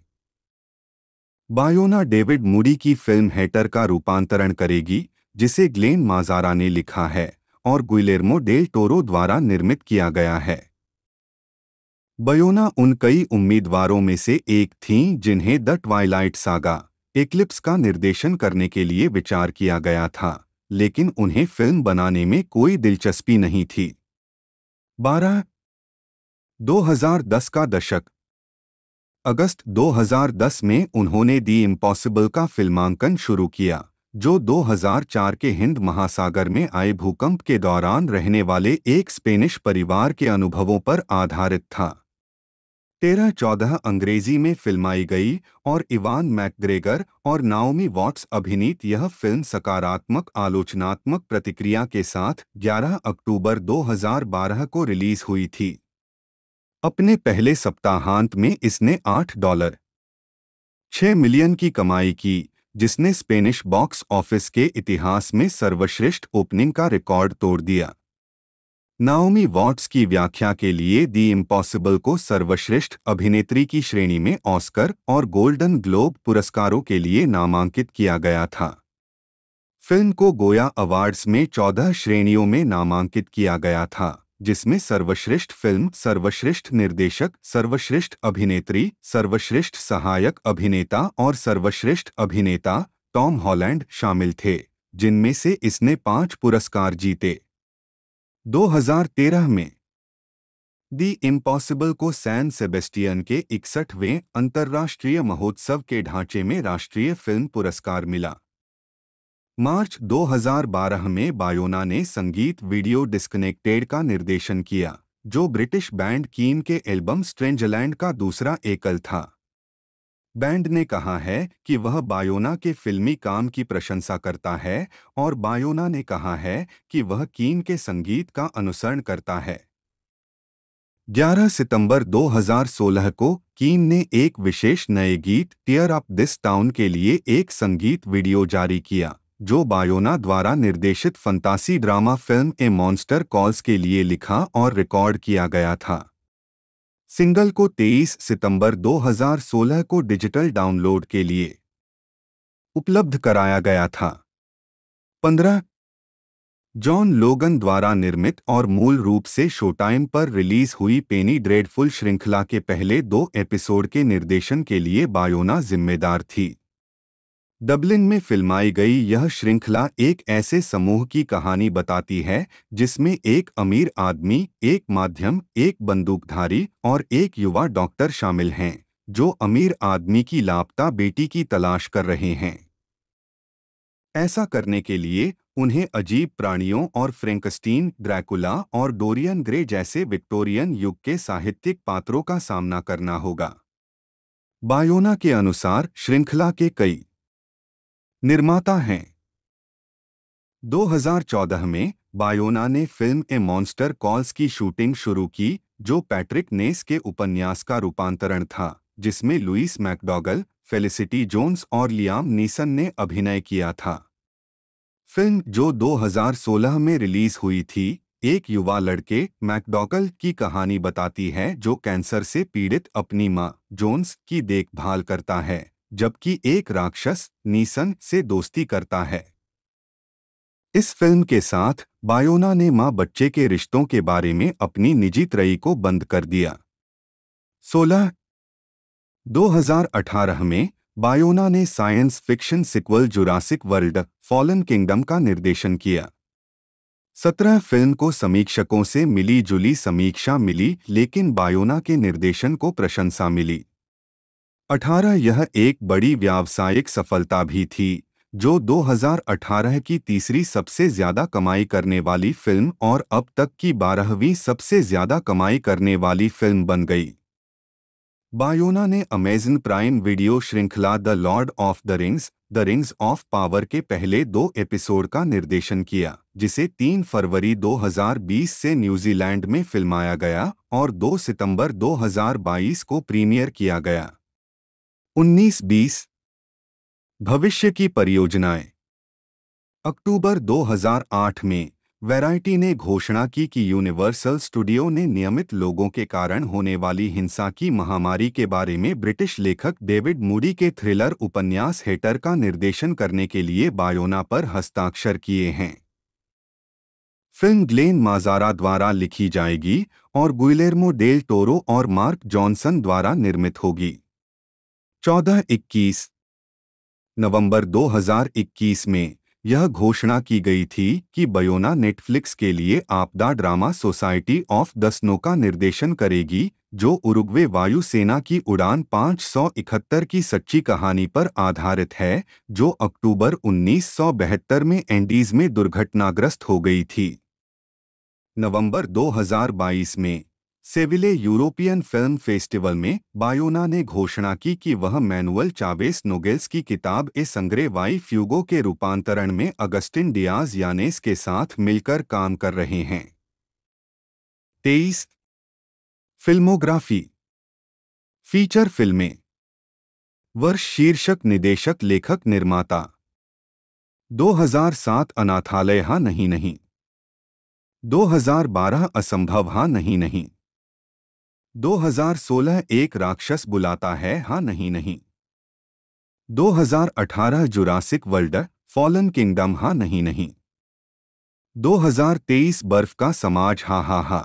बायोना डेविड मूडी की फिल्म हेटर का रूपांतरण करेगी जिसे ग्लेन माजारा ने लिखा है और गुइलेर्मो डेल टोरो द्वारा निर्मित किया गया है बयोना उन कई उम्मीदवारों में से एक थीं जिन्हें द ट्वाइलाइट सागा एक्लिप्स का निर्देशन करने के लिए विचार किया गया था लेकिन उन्हें फिल्म बनाने में कोई दिलचस्पी नहीं थी बारह 2010 का दशक अगस्त 2010 में उन्होंने दी इम्पॉसिबल का फिल्मांकन शुरू किया जो 2004 के हिंद महासागर में आए भूकंप के दौरान रहने वाले एक स्पेनिश परिवार के अनुभवों पर आधारित था तेरह चौदह अंग्रेजी में फिल्माई गई और इवान मैकग्रेगर और नाओमी वॉट्स अभिनीत यह फिल्म सकारात्मक आलोचनात्मक प्रतिक्रिया के साथ 11 अक्टूबर 2012 को रिलीज हुई थी अपने पहले सप्ताहांत में इसने 8 डॉलर 6 मिलियन की कमाई की जिसने स्पेनिश बॉक्स ऑफिस के इतिहास में सर्वश्रेष्ठ ओपनिंग का रिकॉर्ड तोड़ दिया नाओमी वॉट्स की व्याख्या के लिए दी इम्पॉसिबल को सर्वश्रेष्ठ अभिनेत्री की श्रेणी में ऑस्कर और गोल्डन ग्लोब पुरस्कारों के लिए नामांकित किया गया था फिल्म को गोया अवार्ड्स में चौदह श्रेणियों में नामांकित किया गया था जिसमें सर्वश्रेष्ठ फिल्म सर्वश्रेष्ठ निर्देशक सर्वश्रेष्ठ अभिनेत्री सर्वश्रेष्ठ सहायक अभिनेता और सर्वश्रेष्ठ अभिनेता टॉम हॉलैंड शामिल थे जिनमें से इसने पांच पुरस्कार जीते 2013 में दी इम्पॉसिबल को सैन सेबेस्टियन के इकसठवें अंतर्राष्ट्रीय महोत्सव के ढांचे में राष्ट्रीय फिल्म पुरस्कार मिला मार्च 2012 में बायोना ने संगीत वीडियो डिस्कनेक्टेड का निर्देशन किया जो ब्रिटिश बैंड कीन के एल्बम स्ट्रेंजलैंड का दूसरा एकल था बैंड ने कहा है कि वह बायोना के फिल्मी काम की प्रशंसा करता है और बायोना ने कहा है कि वह कीन के संगीत का अनुसरण करता है 11 सितंबर 2016 को कीन ने एक विशेष नए गीत टीयर अप दिस टाउन के लिए एक संगीत वीडियो जारी किया जो बायोना द्वारा निर्देशित फंतासी drama film A Monster Calls के लिए लिखा और रिकॉर्ड किया गया था सिंगल को 23 सितंबर 2016 को डिजिटल डाउनलोड के लिए उपलब्ध कराया गया था 15 जॉन लोगन द्वारा निर्मित और मूल रूप से शोटाइम पर रिलीज हुई पेनी ड्रेडफुल श्रृंखला के पहले दो एपिसोड के निर्देशन के लिए बायोना जिम्मेदार थी डबलिन में फिल्माई गई यह श्रृंखला एक ऐसे समूह की कहानी बताती है जिसमें एक अमीर आदमी एक माध्यम एक बंदूकधारी और एक युवा डॉक्टर शामिल हैं जो अमीर आदमी की लापता बेटी की तलाश कर रहे हैं ऐसा करने के लिए उन्हें अजीब प्राणियों और फ्रेंकस्टीन ड्रैकुला और डोरियन ग्रे जैसे विक्टोरियन युग के साहित्यिक पात्रों का सामना करना होगा बायोना के अनुसार श्रृंखला के कई निर्माता हैं 2014 में बायोना ने फिल्म ए मॉन्स्टर कॉल्स की शूटिंग शुरू की जो पैट्रिक नेस के उपन्यास का रूपांतरण था जिसमें लुईस मैकडॉगल फेलिसिटी जोन्स और लियाम नीसन ने अभिनय किया था फिल्म जो 2016 में रिलीज हुई थी एक युवा लड़के मैकडॉगल की कहानी बताती है जो कैंसर से पीड़ित अपनी माँ जोन्स की देखभाल करता है जबकि एक राक्षस नीसन से दोस्ती करता है इस फिल्म के साथ बायोना ने मां बच्चे के रिश्तों के बारे में अपनी निजी त्रयी को बंद कर दिया 16 2018 में बायोना ने science fiction sequel Jurassic World Fallen Kingdom का निर्देशन किया सत्रह फिल्म को समीक्षकों से मिली जुली समीक्षा मिली लेकिन बायोना के निर्देशन को प्रशंसा मिली अठारह यह एक बड़ी व्यावसायिक सफलता भी थी जो 2018 की तीसरी सबसे ज्यादा कमाई करने वाली फिल्म और अब तक की बारहवीं सबसे ज्यादा कमाई करने वाली फिल्म बन गई बायोना ने अमेजन प्राइम वीडियो श्रृंखला The Lord of the Rings The Rings of Power के पहले दो एपिसोड का निर्देशन किया जिसे 3 फरवरी 2020 से न्यूजीलैंड में फिल्माया गया और 2 सितंबर 2022 को प्रीमियर किया गया उन्नीस बीस भविष्य की परियोजनाएं अक्टूबर 2008 में वैरायटी ने घोषणा की कि यूनिवर्सल स्टूडियो ने नियमित लोगों के कारण होने वाली हिंसा की महामारी के बारे में ब्रिटिश लेखक डेविड मूडी के थ्रिलर उपन्यास हेटर का निर्देशन करने के लिए बायोना पर हस्ताक्षर किए हैं फिल्म ग्लेन माजारा द्वारा लिखी जाएगी और गुइलेर्मो डेल टोरो और मार्क जॉनसन द्वारा निर्मित होगी चौदह इक्कीस नवंबर 2021 में यह घोषणा की गई थी कि बयोना नेटफ्लिक्स के लिए आपदा ड्रामा सोसाइटी ऑफ दसनो का निर्देशन करेगी जो उरुग्वे वायुसेना की उड़ान 571 की सच्ची कहानी पर आधारित है जो अक्टूबर 1972 में एंडीज में दुर्घटनाग्रस्त हो गई थी नवंबर 2022 में सेविले यूरोपियन फिल्म फेस्टिवल में बायोना ने घोषणा की कि वह मैनुअल चावेस नोगेल्स की किताब ए संग्रे वाई फ्यूगो के रूपांतरण में अगस्टिन डियाज यानेस के साथ मिलकर काम कर रहे हैं तेईस फिल्मोग्राफी फीचर फिल्में वर्ष शीर्षक निदेशक लेखक निर्माता 2007 अनाथालय हा नहीं नहीं 2012 असंभव हा नहीं नहीं 2016 एक राक्षस बुलाता है हाँ नहीं नहीं 2018 जुरासिक वर्ल्ड फॉलन किंगडम हा नहीं नहीं 2023 बर्फ का समाज हा हा हा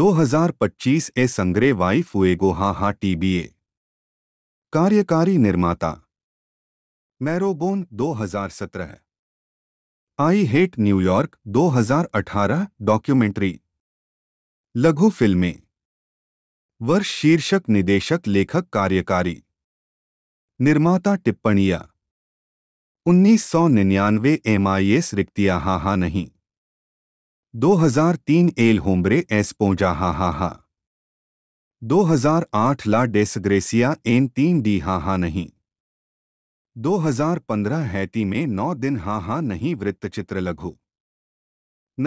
2025 ए संग्रे वाई फुएगो हा हा टीबीए कार्यकारी निर्माता मैरोबोन 2017 आई हेट न्यूयॉर्क 2018 डॉक्यूमेंट्री लघु फिल्में वर्ष शीर्षक निदेशक लेखक कार्यकारी निर्माता टिप्पणियां उन्नीस सौ निन्यानवे एम आई एस रिक्तिया हा हा नहीं 2003 एल होम्ब्रे एस पोजा हा हा हा 2008 ला डेसग्रेसिया एन तीन डी हा हा नहीं 2015 हैती में नौ दिन हा हा नहीं वृत्तचित्र लघु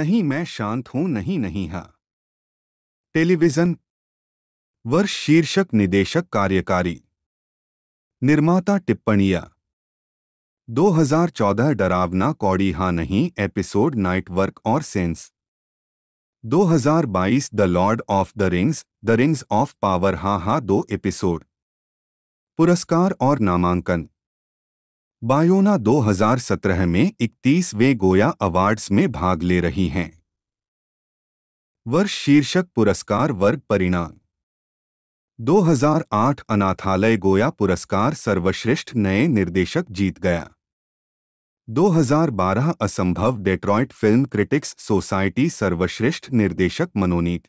नहीं मैं शांत हूं नहीं नहीं हा टेलीविजन वर्ष शीर्षक निदेशक कार्यकारी निर्माता टिप्पणियां 2014 डरावना कौड़ी हा नहीं एपिसोड नाइट वर्क और Sense 2022 The Lord of the Rings The Rings of Power हा हा दो एपिसोड पुरस्कार और नामांकन बायोना 2017 में 31वें गोया अवार्ड्स में भाग ले रही हैं वर्ष शीर्षक पुरस्कार वर्ग परिणाम 2008 अनाथालय गोया पुरस्कार सर्वश्रेष्ठ नए निर्देशक जीत गया 2012 असंभव डेट्रॉइट फिल्म क्रिटिक्स सोसाइटी सर्वश्रेष्ठ निर्देशक मनोनीत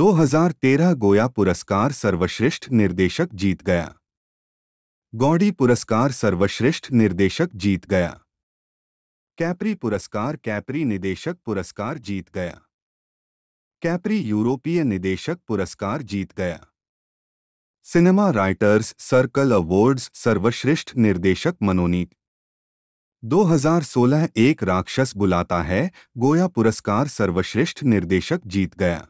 2013 गोया पुरस्कार सर्वश्रेष्ठ निर्देशक जीत गया गौड़ी पुरस्कार सर्वश्रेष्ठ निर्देशक जीत गया कैपरी पुरस्कार कैपरी निदेशक पुरस्कार जीत गया कैपरी यूरोपीय निदेशक पुरस्कार जीत गया सिनेमा राइटर्स सर्कल अवार्ड्स सर्वश्रेष्ठ निर्देशक मनोनीत 2016 एक राक्षस बुलाता है गोया पुरस्कार सर्वश्रेष्ठ निर्देशक जीत गया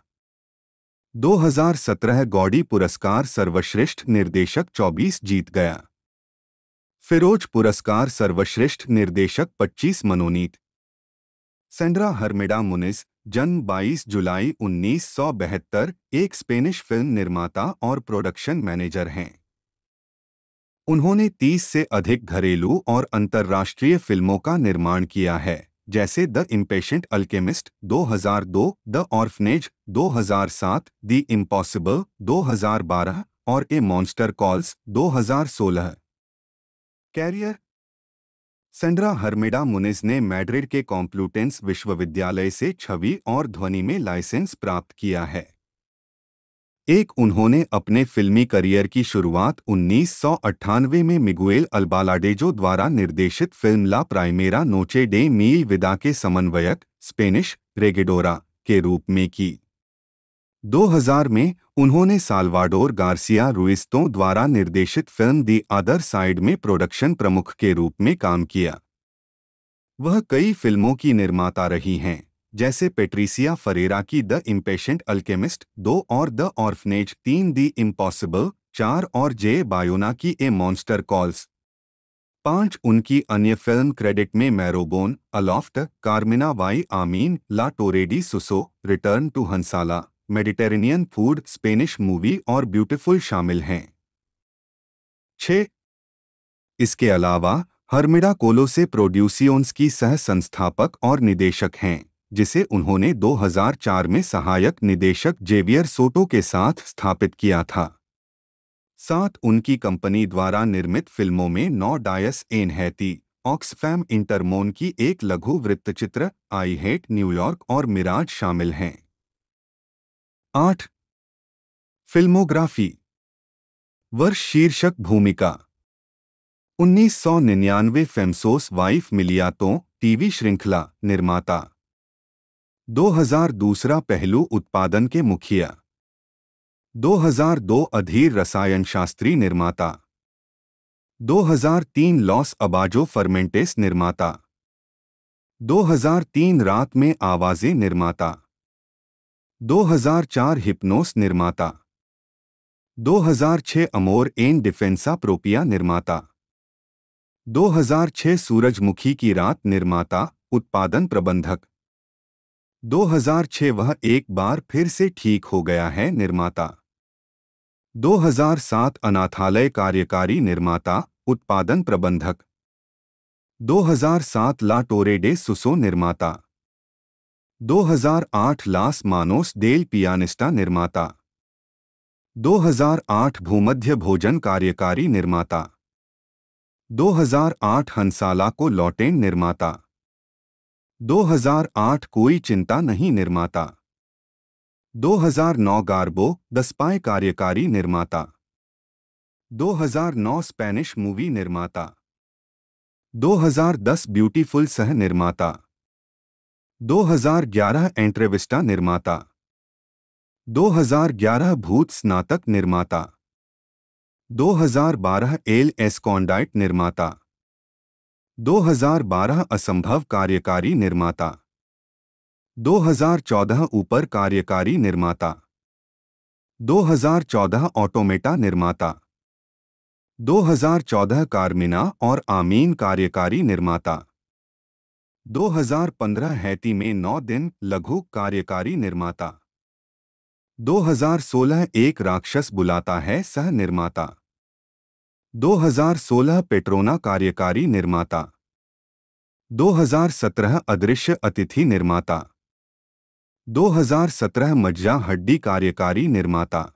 2017 गौडी पुरस्कार सर्वश्रेष्ठ निर्देशक 24 जीत गया फिरोज पुरस्कार सर्वश्रेष्ठ निर्देशक 25 मनोनीत सेंड्रा हर्मेडा मुनिस जन्म 22 जुलाई बहत्तर एक स्पेनिश फिल्म निर्माता और प्रोडक्शन मैनेजर हैं उन्होंने 30 से अधिक घरेलू और अंतर्राष्ट्रीय फिल्मों का निर्माण किया है जैसे The Impatient Alchemist 2002, The Orphanage 2007, The Impossible दो और A Monster Calls 2016। Career Sandra Hermida Muniz ने मैड्रिड के कॉम्प्लूटेंस विश्वविद्यालय से छवि और ध्वनि में लाइसेंस प्राप्त किया है एक उन्होंने अपने फिल्मी करियर की शुरुआत उन्नीस में मिगुएल अल्बालाडेजो द्वारा निर्देशित फिल्म ला प्राइमेरा नोचे डे मील विदा के समन्वयक स्पेनिश रेगेडोरा के रूप में की 2000 में उन्होंने साल्वाडोर गार्सिया रुइस्तों द्वारा निर्देशित फिल्म दी अदर साइड में प्रोडक्शन प्रमुख के रूप में काम किया वह कई फिल्मों की निर्माता रही हैं जैसे पेट्रीसिया फरेरा की द इम्पेशेंट अल्केमिस्ट दो और द ऑर्फनेज तीन दी इम्पॉसिबल चार और जे बायोना की ए मॉन्स्टर कॉल्स पांच उनकी अन्य फिल्म क्रेडिट में मैरोबोन अलॉफ्ट Carmina Y Amen La Torre de Suso Return to Hansala Mediterranean Food Spanish Movie और ब्यूटीफुल शामिल हैं छ इसके अलावा हर्मिडा कोलो से प्रोड्यूसियोन्स की सह संस्थापक और निदेशक हैं जिसे उन्होंने 2004 में सहायक निदेशक जेवियर सोटो के साथ स्थापित किया था साथ उनकी कंपनी द्वारा निर्मित फिल्मों में नौ Dias en Haiti Oxfam Intermon की एक लघु वृत्तचित्र आई हेट न्यूयॉर्क और मिराज शामिल हैं आठ फिल्मोग्राफी वर्ष शीर्षक भूमिका 1999 फेमसोस वाइफ मिलिया तो टीवी श्रृंखला निर्माता 2002 पहलू उत्पादन के मुखिया 2002 अधीर रसायन शास्त्री निर्माता 2003 लॉस अबाजो फर्मेंटेस निर्माता 2003 रात में आवाज़ें निर्माता 2004 हिप्नोस निर्माता 2006 अमोर एन डिफेंसा प्रोपिया निर्माता 2006 सूरजमुखी की रात निर्माता उत्पादन प्रबंधक 2006 वह एक बार फिर से ठीक हो गया है निर्माता 2007 अनाथालय कार्यकारी निर्माता उत्पादन प्रबंधक 2007 सात लाटोरेडे सुसो निर्माता 2008 लास मानोस डेल पियानिस्टा निर्माता 2008 भूमध्य भोजन कार्यकारी निर्माता 2008 हंसाला को लॉटेन निर्माता 2008 कोई चिंता नहीं निर्माता 2009 गार्बो द कार्यकारी निर्माता 2009 स्पेनिश मूवी निर्माता 2010 ब्यूटीफुल सह निर्माता 2011 एंट्रेविस्टा निर्माता 2011 भूत स्नातक निर्माता 2012 एल एस निर्माता 2012 असंभव कार्यकारी निर्माता 2014 ऊपर कार्यकारी निर्माता 2014 ऑटोमेटा निर्माता 2014 कारमिना और आमीन कार्यकारी निर्माता 2015 हैती में नौ दिन लघु कार्यकारी निर्माता 2016 एक राक्षस बुलाता है सह निर्माता 2016 पेट्रोना कार्यकारी निर्माता 2017 अदृश्य अतिथि निर्माता 2017 मज्जा हड्डी कार्यकारी निर्माता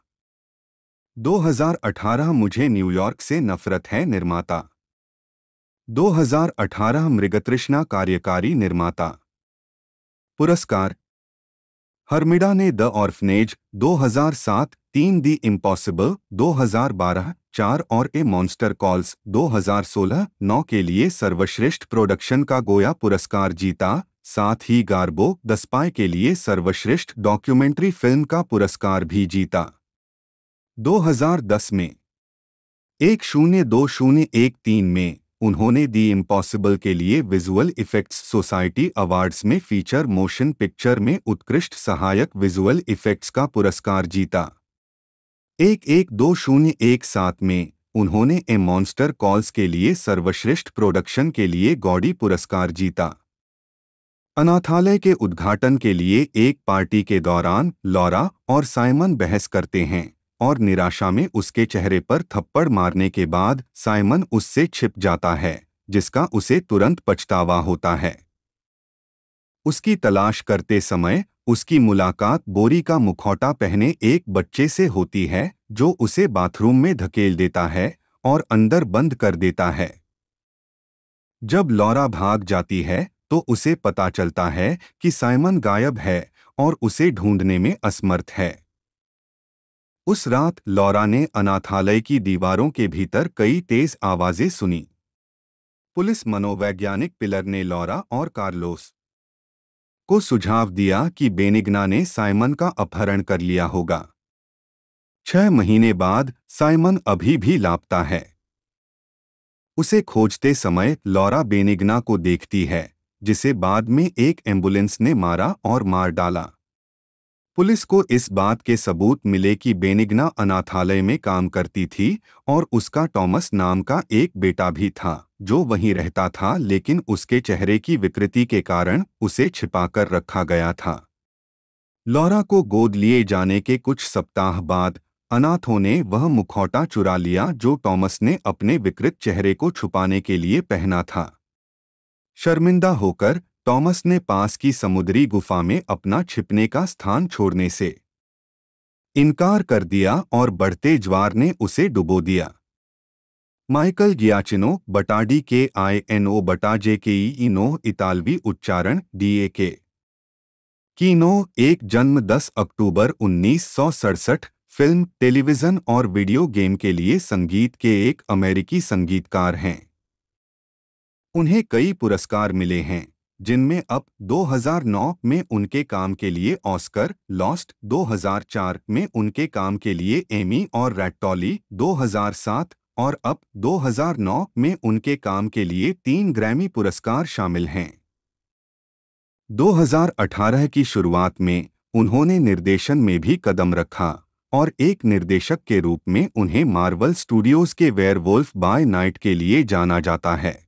2018 मुझे न्यूयॉर्क से नफरत है निर्माता 2018 मृगतृष्णा कार्यकारी निर्माता पुरस्कार हरमिडा ने द ऑर्फनेज 2007, तीन दी इम्पॉसिबल बारह चार और ए मॉन्स्टर कॉल्स 2016, नौ के लिए सर्वश्रेष्ठ प्रोडक्शन का गोया पुरस्कार जीता साथ ही गार्बो द स्पाई के लिए सर्वश्रेष्ठ डॉक्यूमेंट्री फिल्म का पुरस्कार भी जीता 2010 में एक शून्य दो शून्य एक तीन में उन्होंने दी इम्पॉसिबल के लिए विजुअल इफेक्ट्स सोसाइटी अवार्ड्स में फीचर मोशन पिक्चर में उत्कृष्ट सहायक विजुअल इफेक्ट्स का पुरस्कार जीता एक एक दो शून्य एक सात में उन्होंने ए मॉन्स्टर कॉल्स के लिए सर्वश्रेष्ठ प्रोडक्शन के लिए गौडी पुरस्कार जीता अनाथालय के उद्घाटन के लिए एक पार्टी के दौरान लॉरा और साइमन बहस करते हैं और निराशा में उसके चेहरे पर थप्पड़ मारने के बाद साइमन उससे छिप जाता है जिसका उसे तुरंत पछतावा होता है उसकी तलाश करते समय उसकी मुलाकात बोरी का मुखौटा पहने एक बच्चे से होती है जो उसे बाथरूम में धकेल देता है और अंदर बंद कर देता है जब लौरा भाग जाती है तो उसे पता चलता है कि साइमन गायब है और उसे ढूंढने में असमर्थ है उस रात लौरा ने अनाथालय की दीवारों के भीतर कई तेज आवाज़ें सुनी पुलिस मनोवैज्ञानिक पिलर ने लौरा और कार्लोस को सुझाव दिया कि बेनिग्ना ने साइमन का अपहरण कर लिया होगा छह महीने बाद साइमन अभी भी लापता है उसे खोजते समय लौरा बेनिग्ना को देखती है जिसे बाद में एक एम्बुलेंस ने मारा और मार डाला पुलिस को इस बात के सबूत मिले कि बेनिग्ना अनाथालय में काम करती थी और उसका टॉमस नाम का एक बेटा भी था जो वहीं रहता था लेकिन उसके चेहरे की विकृति के कारण उसे छिपाकर रखा गया था लौरा को गोद लिए जाने के कुछ सप्ताह बाद अनाथों ने वह मुखौटा चुरा लिया जो टॉमस ने अपने विकृत चेहरे को छुपाने के लिए पहना था शर्मिंदा होकर टॉमस ने पास की समुद्री गुफा में अपना छिपने का स्थान छोड़ने से इनकार कर दिया और बढ़ते ज्वार ने उसे डुबो दिया माइकल गियाचिनो बटाडी के आई एन ओ बटाजे के इनो इतालवी उच्चारण डीए के कीनो एक जन्म 10 अक्टूबर उन्नीस फिल्म टेलीविज़न और वीडियो गेम के लिए संगीत के एक अमेरिकी संगीतकार हैं उन्हें कई पुरस्कार मिले हैं जिनमें अब 2009 में उनके काम के लिए ऑस्कर लॉस्ट 2004 में उनके काम के लिए एमी और रैटॉली 2007 और अब 2009 में उनके काम के लिए तीन ग्रैमी पुरस्कार शामिल हैं 2018 की शुरुआत में उन्होंने निर्देशन में भी कदम रखा और एक निर्देशक के रूप में उन्हें मार्वल स्टूडियोज के वेयरवोल्फ बाय नाइट के लिए जाना जाता है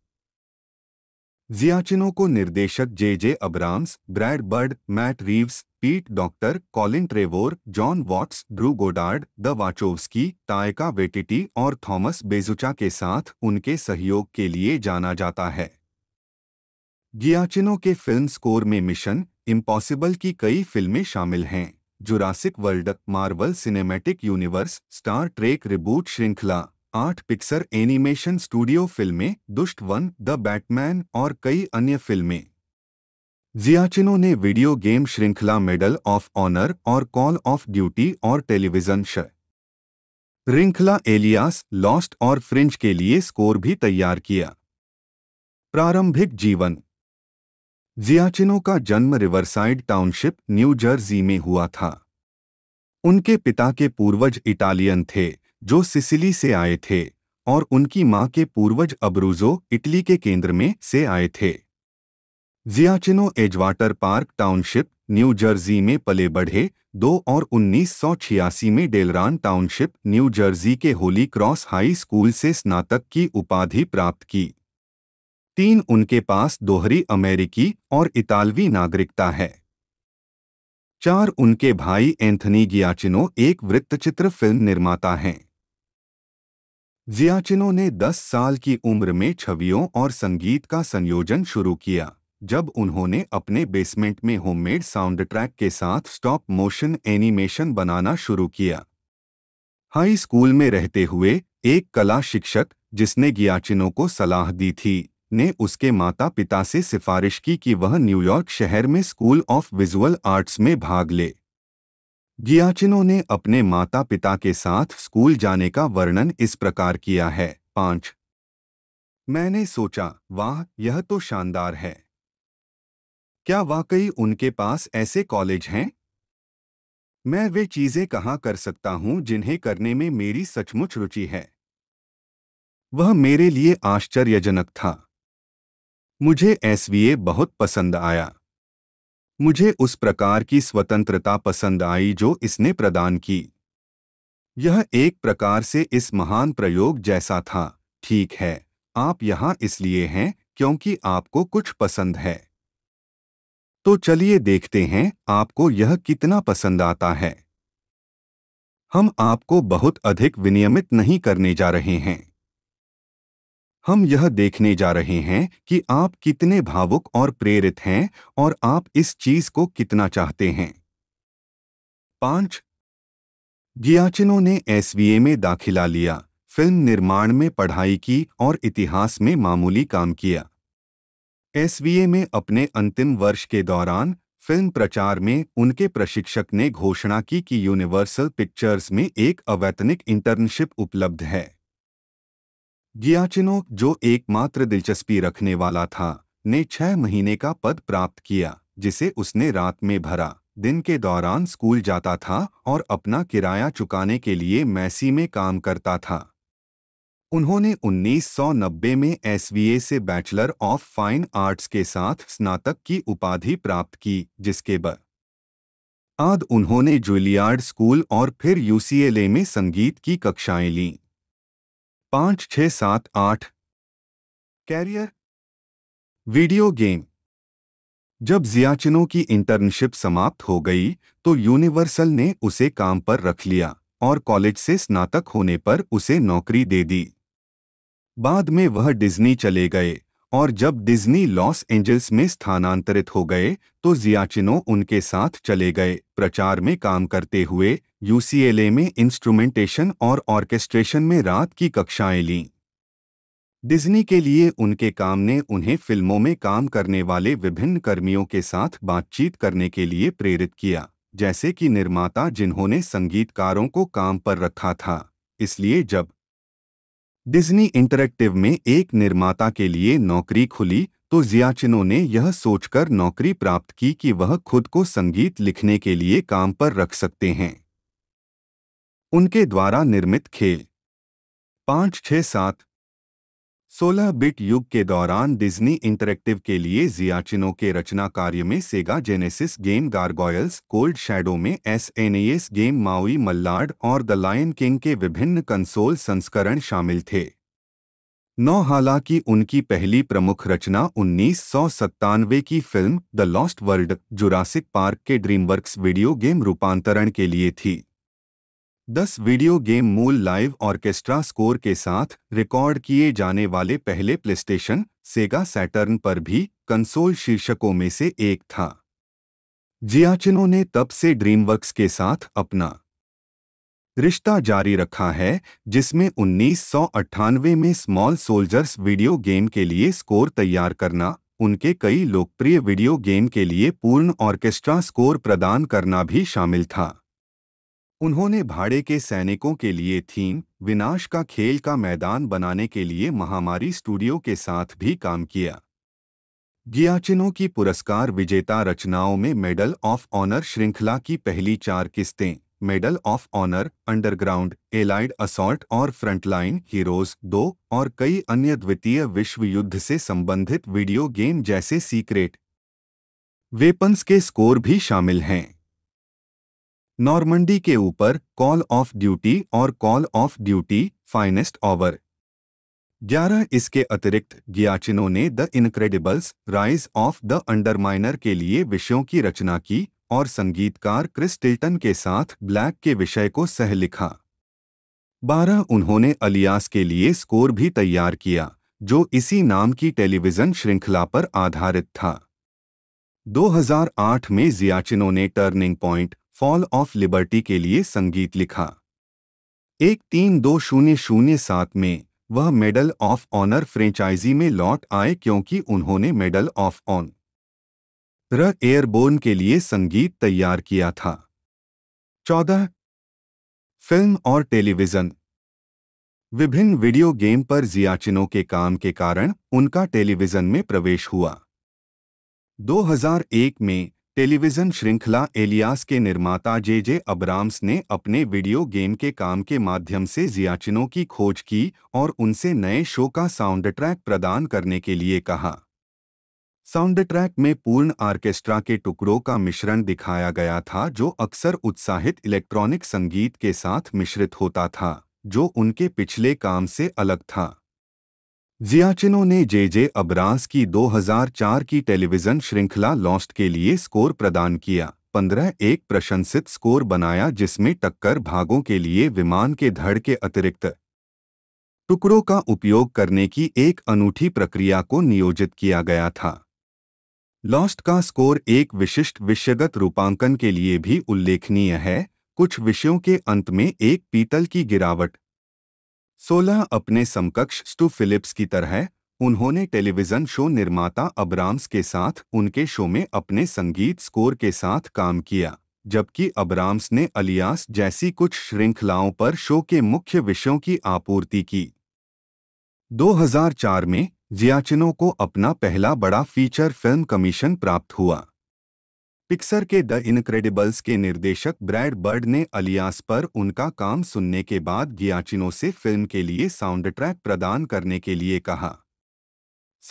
जियाचिनों को निर्देशक J J Abrams Brad Bird Matt Reeves Pete Docter Colin Trevorrow Jon Watts Drew Goddard The Wachowskis Taika Waititi और थॉमस बेजुचा के साथ उनके सहयोग के लिए जाना जाता है जियाचिनो के फिल्म स्कोर में मिशन इम्पॉसिबल की कई फिल्में शामिल हैं Jurassic World Marvel Cinematic Universe Star Trek reboot श्रृंखला आठ पिक्सर एनिमेशन स्टूडियो फिल्में दुष्ट वन द बैटमैन और कई अन्य फिल्में जियाचिनो ने वीडियो गेम श्रृंखला मेडल ऑफ ऑनर और कॉल ऑफ ड्यूटी और टेलीविजन शो श्रृंखला एलियास लॉस्ट और फ्रिंज के लिए स्कोर भी तैयार किया प्रारंभिक जीवन जियाचिनो का जन्म रिवरसाइड टाउनशिप न्यू जर्जी में हुआ था उनके पिता के पूर्वज इटालियन थे जो सिसिली से आए थे और उनकी मां के पूर्वज अब्रूजो इटली के केंद्र में से आए थे Giacchino Edgewater Park Township New Jersey में पले बढ़े दो और उन्नीस में डेलरान टाउनशिप न्यू जर्जी के होली क्रॉस हाई स्कूल से स्नातक की उपाधि प्राप्त की तीन उनके पास दोहरी अमेरिकी और इतालवी नागरिकता है चार उनके भाई एंथनी गियाचिनो एक वृत्तचित्र फिल्म निर्माता हैं जियाचिनों ने 10 साल की उम्र में छवियों और संगीत का संयोजन शुरू किया जब उन्होंने अपने बेसमेंट में होममेड साउंड ट्रैक के साथ स्टॉप मोशन एनिमेशन बनाना शुरू किया हाई स्कूल में रहते हुए एक कला शिक्षक जिसने गियाचिनों को सलाह दी थी ने उसके माता पिता से सिफारिश की कि वह न्यूयॉर्क शहर में स्कूल ऑफ विजुअल आर्ट्स में भाग ले गियाचिनों ने अपने माता पिता के साथ स्कूल जाने का वर्णन इस प्रकार किया है पांच मैंने सोचा वाह यह तो शानदार है क्या वाकई उनके पास ऐसे कॉलेज हैं मैं वे चीजें कहाँ कर सकता हूं जिन्हें करने में मेरी सचमुच रुचि है वह मेरे लिए आश्चर्यजनक था मुझे एसवीए बहुत पसंद आया मुझे उस प्रकार की स्वतंत्रता पसंद आई जो इसने प्रदान की यह एक प्रकार से इस महान प्रयोग जैसा था ठीक है आप यहाँ इसलिए हैं क्योंकि आपको कुछ पसंद है तो चलिए देखते हैं आपको यह कितना पसंद आता है हम आपको बहुत अधिक विनियमित नहीं करने जा रहे हैं हम यह देखने जा रहे हैं कि आप कितने भावुक और प्रेरित हैं और आप इस चीज को कितना चाहते हैं पांच गियाचिनों ने एसवीए में दाखिला लिया फिल्म निर्माण में पढ़ाई की और इतिहास में मामूली काम किया एसवीए में अपने अंतिम वर्ष के दौरान फिल्म प्रचार में उनके प्रशिक्षक ने घोषणा की कि यूनिवर्सल पिक्चर्स में एक अवैतनिक इंटर्नशिप उपलब्ध है गियाचिनो जो एकमात्र दिलचस्पी रखने वाला था ने छह महीने का पद प्राप्त किया जिसे उसने रात में भरा दिन के दौरान स्कूल जाता था और अपना किराया चुकाने के लिए मैसी में काम करता था उन्होंने 1990 में एसवीए से बैचलर ऑफ फाइन आर्ट्स के साथ स्नातक की उपाधि प्राप्त की जिसके बाद उन्होंने जूलियार्ड स्कूल और फिर यूसीएलए में संगीत की कक्षाएं लीं पांच छ सात आठ कैरियर वीडियो गेम जब जियाचिनों की इंटर्नशिप समाप्त हो गई तो यूनिवर्सल ने उसे काम पर रख लिया और कॉलेज से स्नातक होने पर उसे नौकरी दे दी बाद में वह डिज्नी चले गए और जब डिज्नी लॉस एंजल्स में स्थानांतरित हो गए तो जियाचिनो उनके साथ चले गए प्रचार में काम करते हुए यूसीएलए में इंस्ट्रूमेंटेशन और ऑर्केस्ट्रेशन में रात की कक्षाएं लीं डिज्नी के लिए उनके काम ने उन्हें फिल्मों में काम करने वाले विभिन्न कर्मियों के साथ बातचीत करने के लिए प्रेरित किया जैसे कि निर्माता जिन्होंने संगीतकारों को काम पर रखा था इसलिए जब डिज्नी इंटरेक्टिव में एक निर्माता के लिए नौकरी खुली तो जियाचिनो ने यह सोचकर नौकरी प्राप्त की कि वह खुद को संगीत लिखने के लिए काम पर रख सकते हैं उनके द्वारा निर्मित खेल पांच छह सात 16 बिट युग के दौरान डिज्नी इंटरेक्टिव के लिए जियाचिनों के रचना कार्य में Sega Genesis game Gargoyles Cold Shadow में S N game Maui Mallard और द लायन किंग के विभिन्न कंसोल संस्करण शामिल थे नौ हालांकि उनकी पहली प्रमुख रचना उन्नीस की फिल्म The Lost World Jurassic Park के ड्रीमवर्क्स वीडियो गेम रूपांतरण के लिए थी दस वीडियो गेम मूल लाइव ऑर्केस्ट्रा स्कोर के साथ रिकॉर्ड किए जाने वाले पहले प्लेस्टेशन सेगा सैटर्न पर भी कंसोल शीर्षकों में से एक था जियाचिनों ने तब से ड्रीमवर्क्स के साथ अपना रिश्ता जारी रखा है जिसमें उन्नीस में स्मॉल सोल्जर्स वीडियो गेम के लिए स्कोर तैयार करना उनके कई लोकप्रिय वीडियो गेम के लिए पूर्ण ऑर्केस्ट्रा स्कोर प्रदान करना भी शामिल था उन्होंने भाड़े के सैनिकों के लिए थीम विनाश का खेल का मैदान बनाने के लिए महामारी स्टूडियो के साथ भी काम किया गियाचिनों की पुरस्कार विजेता रचनाओं में मेडल ऑफ ऑनर श्रृंखला की पहली चार किस्तें Medal of Honor Underground Allied Assault और फ्रंटलाइन हीरोज दो और कई अन्य द्वितीय विश्व युद्ध से संबंधित वीडियो गेम जैसे सीक्रेट वेपन्स के स्कोर भी शामिल हैं नॉर्मंडी के ऊपर कॉल ऑफ ड्यूटी और Call of Duty Finest Hour ग्यारह इसके अतिरिक्त गियाचिनो ने The Incredibles Rise of the Underminer के लिए विषयों की रचना की और संगीतकार क्रिस टिल्टन के साथ ब्लैक के विषय को सह लिखा बारह उन्होंने अलियास के लिए स्कोर भी तैयार किया जो इसी नाम की टेलीविज़न श्रृंखला पर आधारित था 2008 में जियाचिनो ने Turning Point Fall of Liberty के लिए संगीत लिखा एक तीन दो शून्य शून्य सात में वह मेडल ऑफ ऑनर फ्रेंचाइजी में लौट आए क्योंकि उन्होंने Medal of Honor Airborne के लिए संगीत तैयार किया था चौदह फिल्म और टेलीविज़न विभिन्न वीडियो गेम पर जियाचिनों के काम के कारण उनका टेलीविज़न में प्रवेश हुआ 2001 में टेलीविजन श्रृंखला एलियास के निर्माता जे जे अब्राम्स ने अपने वीडियो गेम के काम के माध्यम से जियाचिनों की खोज की और उनसे नए शो का साउंड ट्रैक प्रदान करने के लिए कहा साउंड ट्रैक में पूर्ण आर्केस्ट्रा के टुकड़ों का मिश्रण दिखाया गया था जो अक्सर उत्साहित इलेक्ट्रॉनिक संगीत के साथ मिश्रित होता था जो उनके पिछले काम से अलग था जियाचिनों ने जे जे अबराज की 2004 की टेलीविजन श्रृंखला लॉस्ट के लिए स्कोर प्रदान किया पंद्रह एक प्रशंसित स्कोर बनाया जिसमें टक्कर भागों के लिए विमान के धड़ के अतिरिक्त टुकड़ों का उपयोग करने की एक अनूठी प्रक्रिया को नियोजित किया गया था लॉस्ट का स्कोर एक विशिष्ट विषयगत रूपांकन के लिए भी उल्लेखनीय है कुछ विषयों के अंत में एक पीतल की गिरावट सोलह अपने समकक्ष स्टू फिलिप्स की तरह उन्होंने टेलीविजन शो निर्माता अब्राम्स के साथ उनके शो में अपने संगीत स्कोर के साथ काम किया जबकि अब्राम्स ने अलियास जैसी कुछ श्रृंखलाओं पर शो के मुख्य विषयों की आपूर्ति की 2004 में जियाचिनो को अपना पहला बड़ा फीचर फिल्म कमीशन प्राप्त हुआ पिक्सर के द इनक्रेडिबल्स के निर्देशक ब्रैड बर्ड ने अलियास पर उनका काम सुनने के बाद गियाचिनो से फिल्म के लिए साउंड ट्रैक प्रदान करने के लिए कहा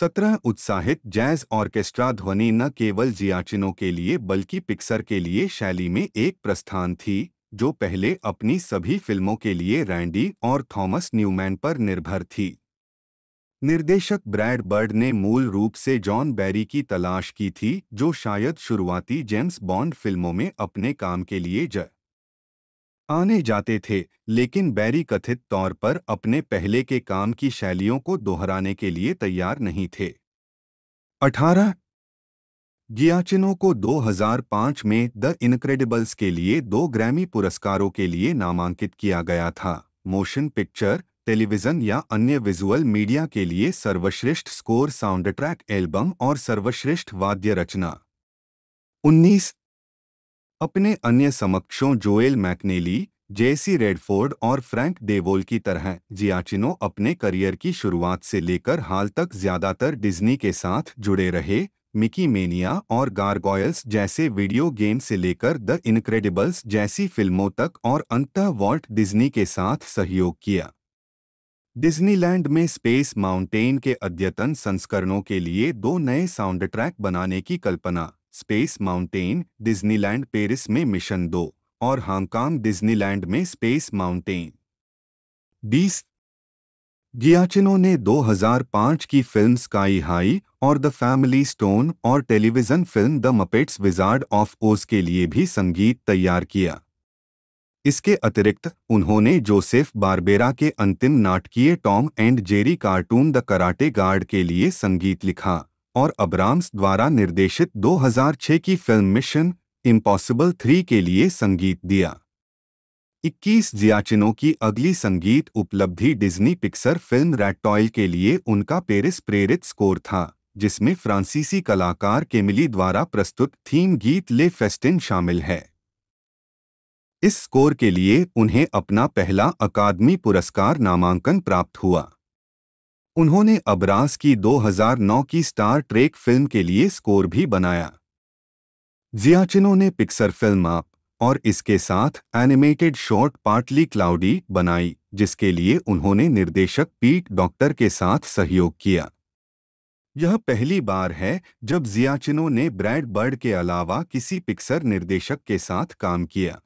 सत्रह उत्साहित जैज ऑर्केस्ट्रा ध्वनि न केवल जियाचिनों के लिए बल्कि पिक्सर के लिए शैली में एक प्रस्थान थी जो पहले अपनी सभी फिल्मों के लिए रैंडी और थॉमस न्यूमैन पर निर्भर थी निर्देशक ब्रैड बर्ड ने मूल रूप से जॉन बैरी की तलाश की थी जो शायद शुरुआती जेम्स बॉन्ड फिल्मों में अपने काम के लिए ज आने जाते थे लेकिन बैरी कथित तौर पर अपने पहले के काम की शैलियों को दोहराने के लिए तैयार नहीं थे 18 गियाचिनो को 2005 में द इनक्रेडिबल्स के लिए दो ग्रैमी पुरस्कारों के लिए नामांकित किया गया था मोशन पिक्चर टेलीविजन या अन्य विजुअल मीडिया के लिए सर्वश्रेष्ठ स्कोर साउंडट्रैक एल्बम और सर्वश्रेष्ठ वाद्य रचना 19 अपने अन्य समक्षों जोएल मैकनेली जेसी रेडफोर्ड और फ्रैंक डेवोल की तरह जियाचिनो अपने करियर की शुरुआत से लेकर हाल तक ज्यादातर डिज्नी के साथ जुड़े रहे मिकी मेनिया और गार्गॉयल्स जैसे वीडियो गेम से लेकर द इनक्रेडिबल्स जैसी फिल्मों तक और अंत वॉल्ट डिज्नी के साथ सहयोग किया डिज्नीलैंड में स्पेस माउंटेन के अद्यतन संस्करणों के लिए दो नए साउंड ट्रैक बनाने की कल्पना स्पेस माउंटेन डिज्नीलैंड पेरिस में मिशन दो और हांगकांग डिज्नीलैंड में स्पेस माउंटेन बीस गियाचिनो ने 2005 की फिल्म स्काई हाई और द फैमिली स्टोन और television film the Muppets Wizard of Oz के लिए भी संगीत तैयार किया इसके अतिरिक्त उन्होंने जोसेफ बारबेरा के अंतिम नाटकीय Tom and Jerry cartoon The Karate Guard के लिए संगीत लिखा और अब्राम्स द्वारा निर्देशित 2006 की फिल्म मिशन इम्पॉसिबल थ्री के लिए संगीत दिया 21 जियाचिनों की अगली संगीत उपलब्धि डिज्नी पिक्सर फिल्म रेटॉयल के लिए उनका पेरिस प्रेरित स्कोर था जिसमें फ्रांसीसी कलाकार केमिली द्वारा प्रस्तुत थीम गीत ले फेस्टिन शामिल है इस स्कोर के लिए उन्हें अपना पहला अकादमी पुरस्कार नामांकन प्राप्त हुआ उन्होंने अबरास की 2009 की स्टार ट्रेक फिल्म के लिए स्कोर भी बनाया जियाचिनो ने पिक्सर फिल्म आप और इसके साथ एनिमेटेड शॉर्ट पार्टली क्लाउडी बनाई जिसके लिए उन्होंने निर्देशक पीट डॉक्टर के साथ सहयोग किया यह पहली बार है जब जियाचिनो ने ब्रैड बर्ड के अलावा किसी पिक्सर निर्देशक के साथ काम किया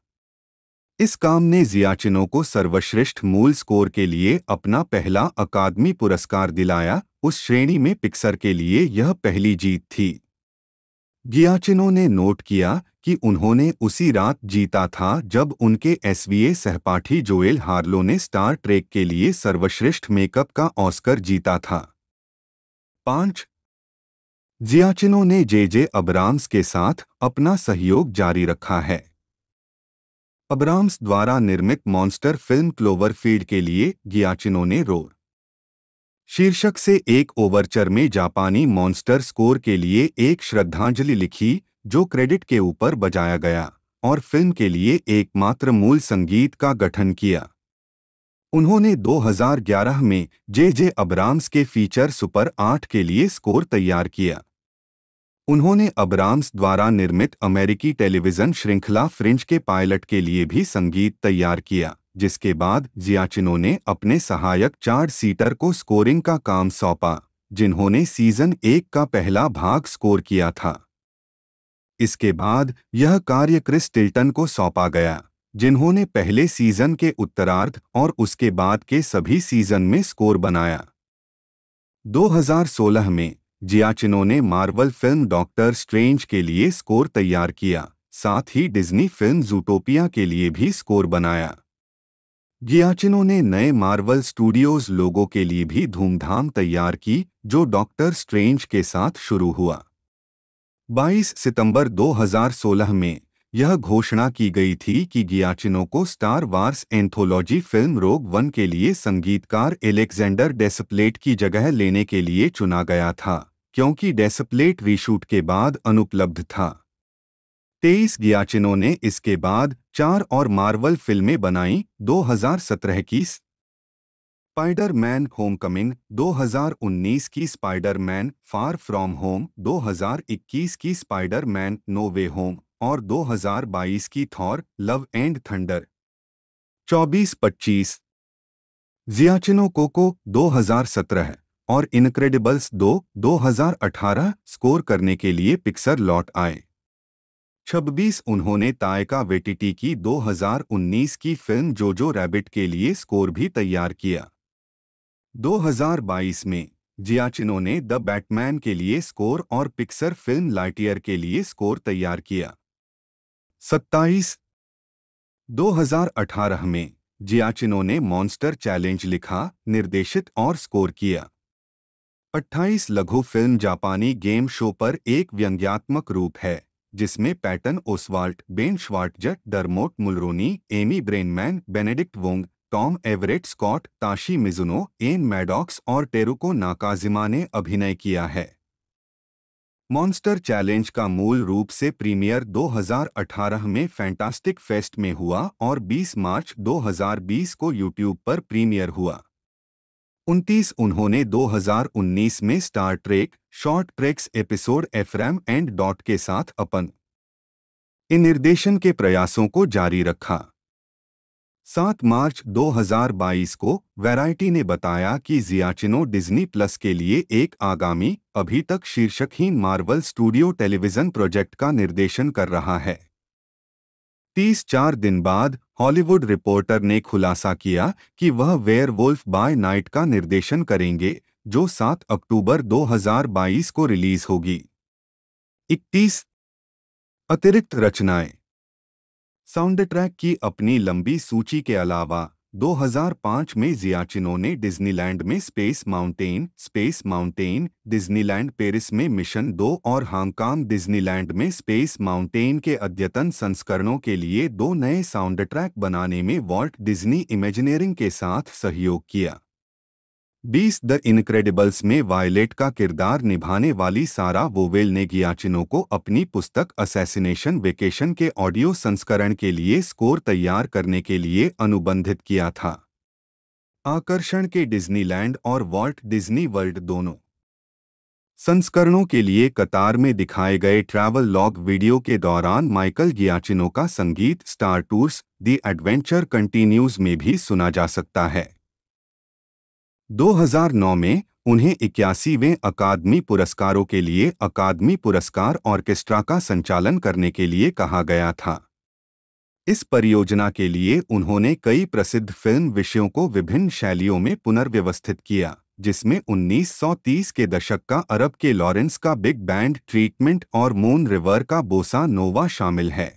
इस काम ने जियाचिनों को सर्वश्रेष्ठ मूल स्कोर के लिए अपना पहला अकादमी पुरस्कार दिलाया उस श्रेणी में पिक्सर के लिए यह पहली जीत थी गियाचिनो ने नोट किया कि उन्होंने उसी रात जीता था जब उनके एसवीए सहपाठी जोएल हार्लो ने स्टार ट्रेक के लिए सर्वश्रेष्ठ मेकअप का ऑस्कर जीता था पांच जियाचिनो ने जे जे अब्राम्स के साथ अपना सहयोग जारी रखा है अब्राम्स द्वारा निर्मित मॉन्स्टर फिल्म क्लोवर फील्ड के लिए गियाचिनो ने रोर शीर्षक से एक ओवरचर में जापानी मॉन्स्टर स्कोर के लिए एक श्रद्धांजलि लिखी जो क्रेडिट के ऊपर बजाया गया और फिल्म के लिए एकमात्र मूल संगीत का गठन किया उन्होंने 2011 में जे जे अब्राम्स के फीचर सुपर आठ के लिए स्कोर तैयार किया उन्होंने अब्राम्स द्वारा निर्मित अमेरिकी टेलीविजन श्रृंखला फ्रिंज के पायलट के लिए भी संगीत तैयार किया जिसके बाद जियाचिनो ने अपने सहायक चार सीटर को स्कोरिंग का काम सौंपा जिन्होंने सीजन एक का पहला भाग स्कोर किया था इसके बाद यह कार्य क्रिस टिल्टन को सौंपा गया जिन्होंने पहले सीजन के उत्तरार्ध और उसके बाद के सभी सीजन में स्कोर बनाया 2016 में जियाचिनो ने मार्वल फिल्म डॉक्टर स्ट्रेंज के लिए स्कोर तैयार किया साथ ही डिज्नी फिल्म जूटोपिया के लिए भी स्कोर बनाया जियाचिनो ने नए मार्वल स्टूडियोज लोगों के लिए भी धूमधाम तैयार की जो डॉक्टर स्ट्रेंज के साथ शुरू हुआ 22 सितंबर 2016 में यह घोषणा की गई थी कि गियाचिनो को Star Wars anthology film Rogue One के लिए संगीतकार एलेक्जेंडर डेसप्लेट की जगह लेने के लिए चुना गया था क्योंकि डेसप्लेट रीशूट के बाद अनुपलब्ध था तेईस गियाचिनों ने इसके बाद चार और मार्वल फिल्में बनाई 2017 की स्पाइडर मैन होमकमिंग 2019 की Spider Man Far From Home 2021 की Spider Man No Way Home और 2022 की Thor Love and Thunder 24-25 Giacchino Coco 2017 और इनक्रेडिबल्स 2 2018 स्कोर करने के लिए पिक्सर लौट आए 26 उन्होंने तायका वेटिटी की 2019 की फिल्म जोजो रैबिट के लिए स्कोर भी तैयार किया 2022 में जियाचिनो ने द बैटमैन के लिए स्कोर और पिक्सर फिल्म लाइटियर के लिए स्कोर तैयार किया 27 2018 में जियाचिनो ने मॉन्स्टर चैलेंज लिखा निर्देशित और स्कोर किया 28 लघु फिल्म जापानी गेम शो पर एक व्यंग्यात्मक रूप है जिसमें Patton Oswalt Ben Schwartz Dermot Mulroney Amy Brenneman Benedict Wong Tom Everett Scott Tashi Mizuno Ann Maddox और टेरुको नाकाजिमा ने अभिनय किया है मॉन्स्टर चैलेंज का मूल रूप से प्रीमियर 2018 में फैंटास्टिक फेस्ट में हुआ और 20 मार्च 2020 को यूट्यूब पर प्रीमियर हुआ उनतीस उन्होंने 2019 में Star Trek Short Treks episode Ephraim and Dot के साथ अपन इन निर्देशन के प्रयासों को जारी रखा 7 मार्च 2022 को वैरायटी ने बताया कि जियाचिनो डिज्नी प्लस के लिए एक आगामी अभी तक शीर्षकहीन मार्वल स्टूडियो टेलीविजन प्रोजेक्ट का निर्देशन कर रहा है तीस चार दिन बाद हॉलीवुड रिपोर्टर ने खुलासा किया कि वह वेयर वोल्फ बाय नाइट का निर्देशन करेंगे जो 7 अक्टूबर 2022 को रिलीज होगी 31 अतिरिक्त रचनाएं साउंड ट्रैक की अपनी लंबी सूची के अलावा 2005 में जियाचिनों ने डिज्नीलैंड में Space Mountain Space Mountain Disneyland Paris में मिशन दो और हांगकांग डिज्नीलैंड में स्पेस माउंटेन के अद्यतन संस्करणों के लिए दो नए साउंड ट्रैक बनाने में वॉल्ट डिज्नी इमेजिनियरिंग के साथ सहयोग किया बीस द इनक्रेडिबल्स में वायलेट का किरदार निभाने वाली सारा वोवेल ने गियाचिनो को अपनी पुस्तक असैसिनेशन वेकेशन के ऑडियो संस्करण के लिए स्कोर तैयार करने के लिए अनुबंधित किया था आकर्षण के डिज्नीलैंड और वॉल्ट डिज्नी वर्ल्ड दोनों संस्करणों के लिए कतार में दिखाए गए ट्रैवल लॉग वीडियो के दौरान माइकल गियाचिनो का संगीत Star Tours The Adventure Continues में भी सुना जा सकता है 2009 में उन्हें इक्यासीवें अकादमी पुरस्कारों के लिए अकादमी पुरस्कार ऑर्केस्ट्रा का संचालन करने के लिए कहा गया था इस परियोजना के लिए उन्होंने कई प्रसिद्ध फिल्म विषयों को विभिन्न शैलियों में पुनर्व्यवस्थित किया जिसमें 1930 के दशक का अरब के लॉरेंस का बिग बैंड ट्रीटमेंट और मून रिवर का बोसा नोवा शामिल है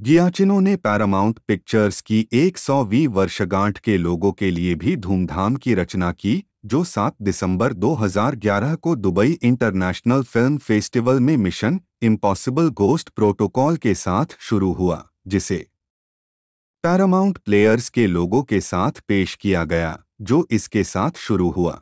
गियाचिनो ने पैरामाउंट पिक्चर्स की 120 वर्षगांठ के लोगों के लिए भी धूमधाम की रचना की जो 7 दिसंबर 2011 को दुबई इंटरनेशनल फिल्म फेस्टिवल में मिशन इम्पॉसिबल गोस्ट प्रोटोकॉल के साथ शुरू हुआ जिसे पैरामाउंट प्लेयर्स के लोगों के साथ पेश किया गया जो इसके साथ शुरू हुआ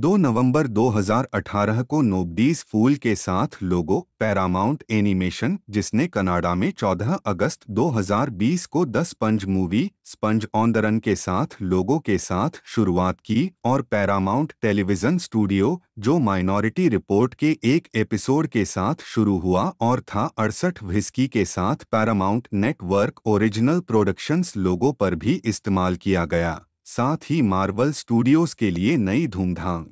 2 नवंबर 2018 को नोबडीज फूल के साथ लोगो पैरामाउंट एनिमेशन जिसने कनाडा में 14 अगस्त 2020 को The Sponge Movie Sponge on the Run के साथ लोगों के साथ शुरुआत की और पैरामाउंट टेलीविजन स्टूडियो जो माइनॉरिटी रिपोर्ट के एक एपिसोड के साथ शुरू हुआ और था अड़सठ विस्की के साथ पैरामाउंट नेटवर्क ओरिजिनल प्रोडक्शंस लोगों पर भी इस्तेमाल किया गया साथ ही मार्वल स्टूडियोज के लिए नई धूमधाम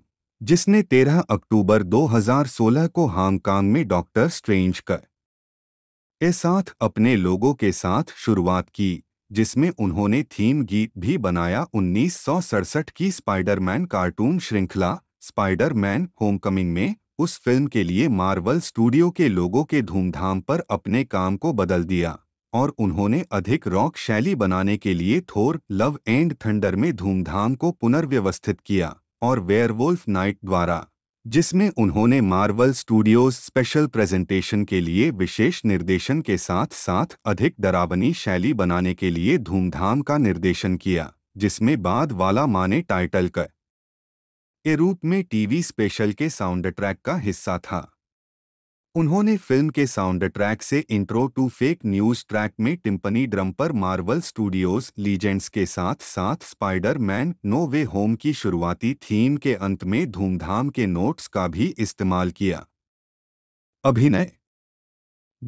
जिसने 13 अक्टूबर 2016 को हांगकांग में डॉक्टर स्ट्रेंज कर ए साथ अपने लोगों के साथ शुरुआत की जिसमें उन्होंने थीम गीत भी बनाया उन्नीस की स्पाइडरमैन कार्टून श्रृंखला स्पाइडरमैन होमकमिंग में उस फिल्म के लिए मार्वल स्टूडियो के लोगों के धूमधाम पर अपने काम को बदल दिया और उन्होंने अधिक रॉक शैली बनाने के लिए थोर लव एंड थंडर में धूमधाम को पुनर्व्यवस्थित किया और वेयरवुल्फ नाइट द्वारा जिसमें उन्होंने मार्वल स्टूडियोज स्पेशल प्रेजेंटेशन के लिए विशेष निर्देशन के साथ साथ अधिक डरावनी शैली बनाने के लिए धूमधाम का निर्देशन किया जिसमें बाद वाला माने टाइटल का के रूप में टीवी स्पेशल के साउंड ट्रैक का हिस्सा था उन्होंने फिल्म के साउंड ट्रैक से intro to fake news track में टिम्पनी ड्रम पर मार्वल स्टूडियोज लीजेंड्स के साथ साथ Spider Man No Way Home की शुरुआती थीम के अंत में धूमधाम के नोट्स का भी इस्तेमाल किया अभिनय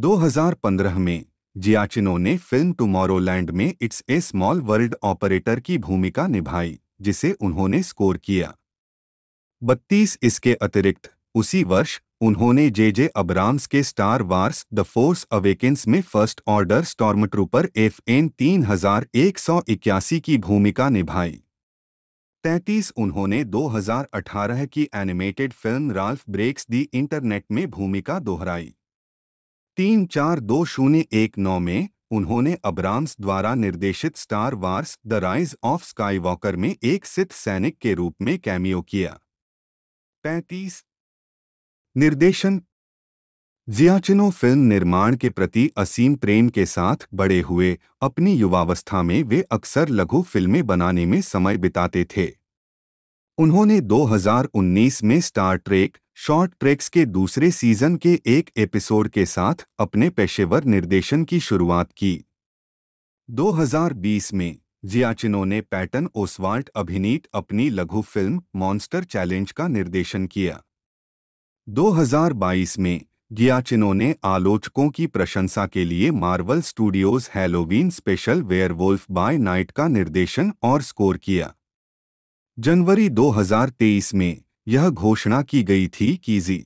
2015 में जियाचिनो ने फिल्म टुमारोलैंड में It's a Small World operator की भूमिका निभाई जिसे उन्होंने स्कोर किया बत्तीस इसके अतिरिक्त उसी वर्ष उन्होंने जे जे अब्राम्स के Star Wars The Force Awakens में First Order stormtrooper F N तीन हजार एक सौ इक्यासी की भूमिका निभाई तैतीस उन्होंने 2018 की animated film Ralph Breaks the Internet में भूमिका दोहराई तीन चार दो शून्य एक नौ में उन्होंने अब्राम्स द्वारा निर्देशित Star Wars The Rise of Skywalker में एक सिद्ध सैनिक के रूप में कैमियो किया पैंतीस निर्देशन जियाचिनो फिल्म निर्माण के प्रति असीम प्रेम के साथ बड़े हुए अपनी युवावस्था में वे अक्सर लघु फिल्में बनाने में समय बिताते थे उन्होंने 2019 में स्टार ट्रेक शॉर्ट ट्रेक्स के दूसरे सीजन के एक एपिसोड के साथ अपने पेशेवर निर्देशन की शुरुआत की 2020 में जियाचिनो ने पैटर्न ओसवाल्ट अभिनीत अपनी लघु फिल्म मॉन्स्टर चैलेंज का निर्देशन किया 2022 में गियाचिनो ने आलोचकों की प्रशंसा के लिए Marvel Studios Halloween special Werewolf by Night का निर्देशन और स्कोर किया जनवरी 2023 में यह घोषणा की गई थी कि जी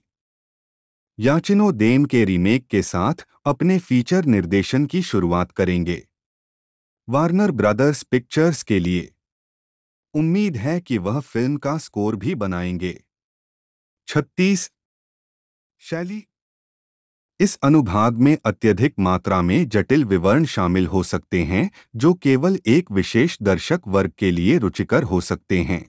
याचिनो देम के रीमेक के साथ अपने फीचर निर्देशन की शुरुआत करेंगे वार्नर ब्रदर्स पिक्चर्स के लिए उम्मीद है कि वह फिल्म का स्कोर भी बनाएंगे 36 शैली इस अनुभाग में अत्यधिक मात्रा में जटिल विवरण शामिल हो सकते हैं जो केवल एक विशेष दर्शक वर्ग के लिए रुचिकर हो सकते हैं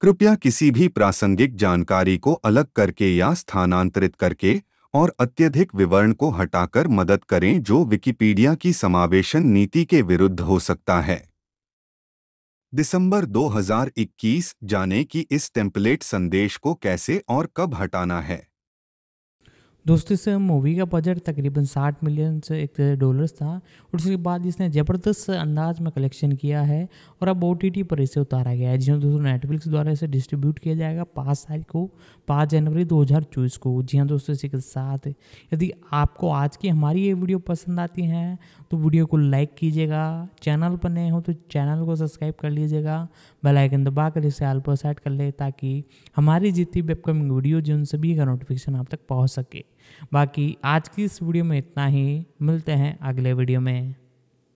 कृपया किसी भी प्रासंगिक जानकारी को अलग करके या स्थानांतरित करके और अत्यधिक विवरण को हटाकर मदद करें जो विकिपीडिया की समावेशन नीति के विरुद्ध हो सकता है दिसंबर 2021 जाने कि इस टेम्पलेट संदेश को कैसे और कब हटाना है दोस्तों इस मूवी का बजट तकरीबन 60 मिलियन से एक डॉलर्स था और उसके बाद इसने ज़बरदस्त अंदाज में कलेक्शन किया है और अब ओ पर इसे उतारा गया है जी हाँ दोस्तों नेटफ्लिक्स द्वारा इसे डिस्ट्रीब्यूट किया जाएगा पाँच तारीख को पाँच जनवरी 2024 को जी हाँ दोस्तों इसी के साथ यदि आपको आज की हमारी ये वीडियो पसंद आती हैं तो वीडियो को लाइक कीजिएगा चैनल पर नए हो तो चैनल को सब्सक्राइब कर लीजिएगा बेल आइकन दबा कर इसे आल पर सेट कर ले ताकि हमारी जितनी भी अपकमिंग वीडियो जो उन सभी का नोटिफिकेशन आप तक पहुँच सके बाकी आज की इस वीडियो में इतना ही मिलते हैं अगले वीडियो में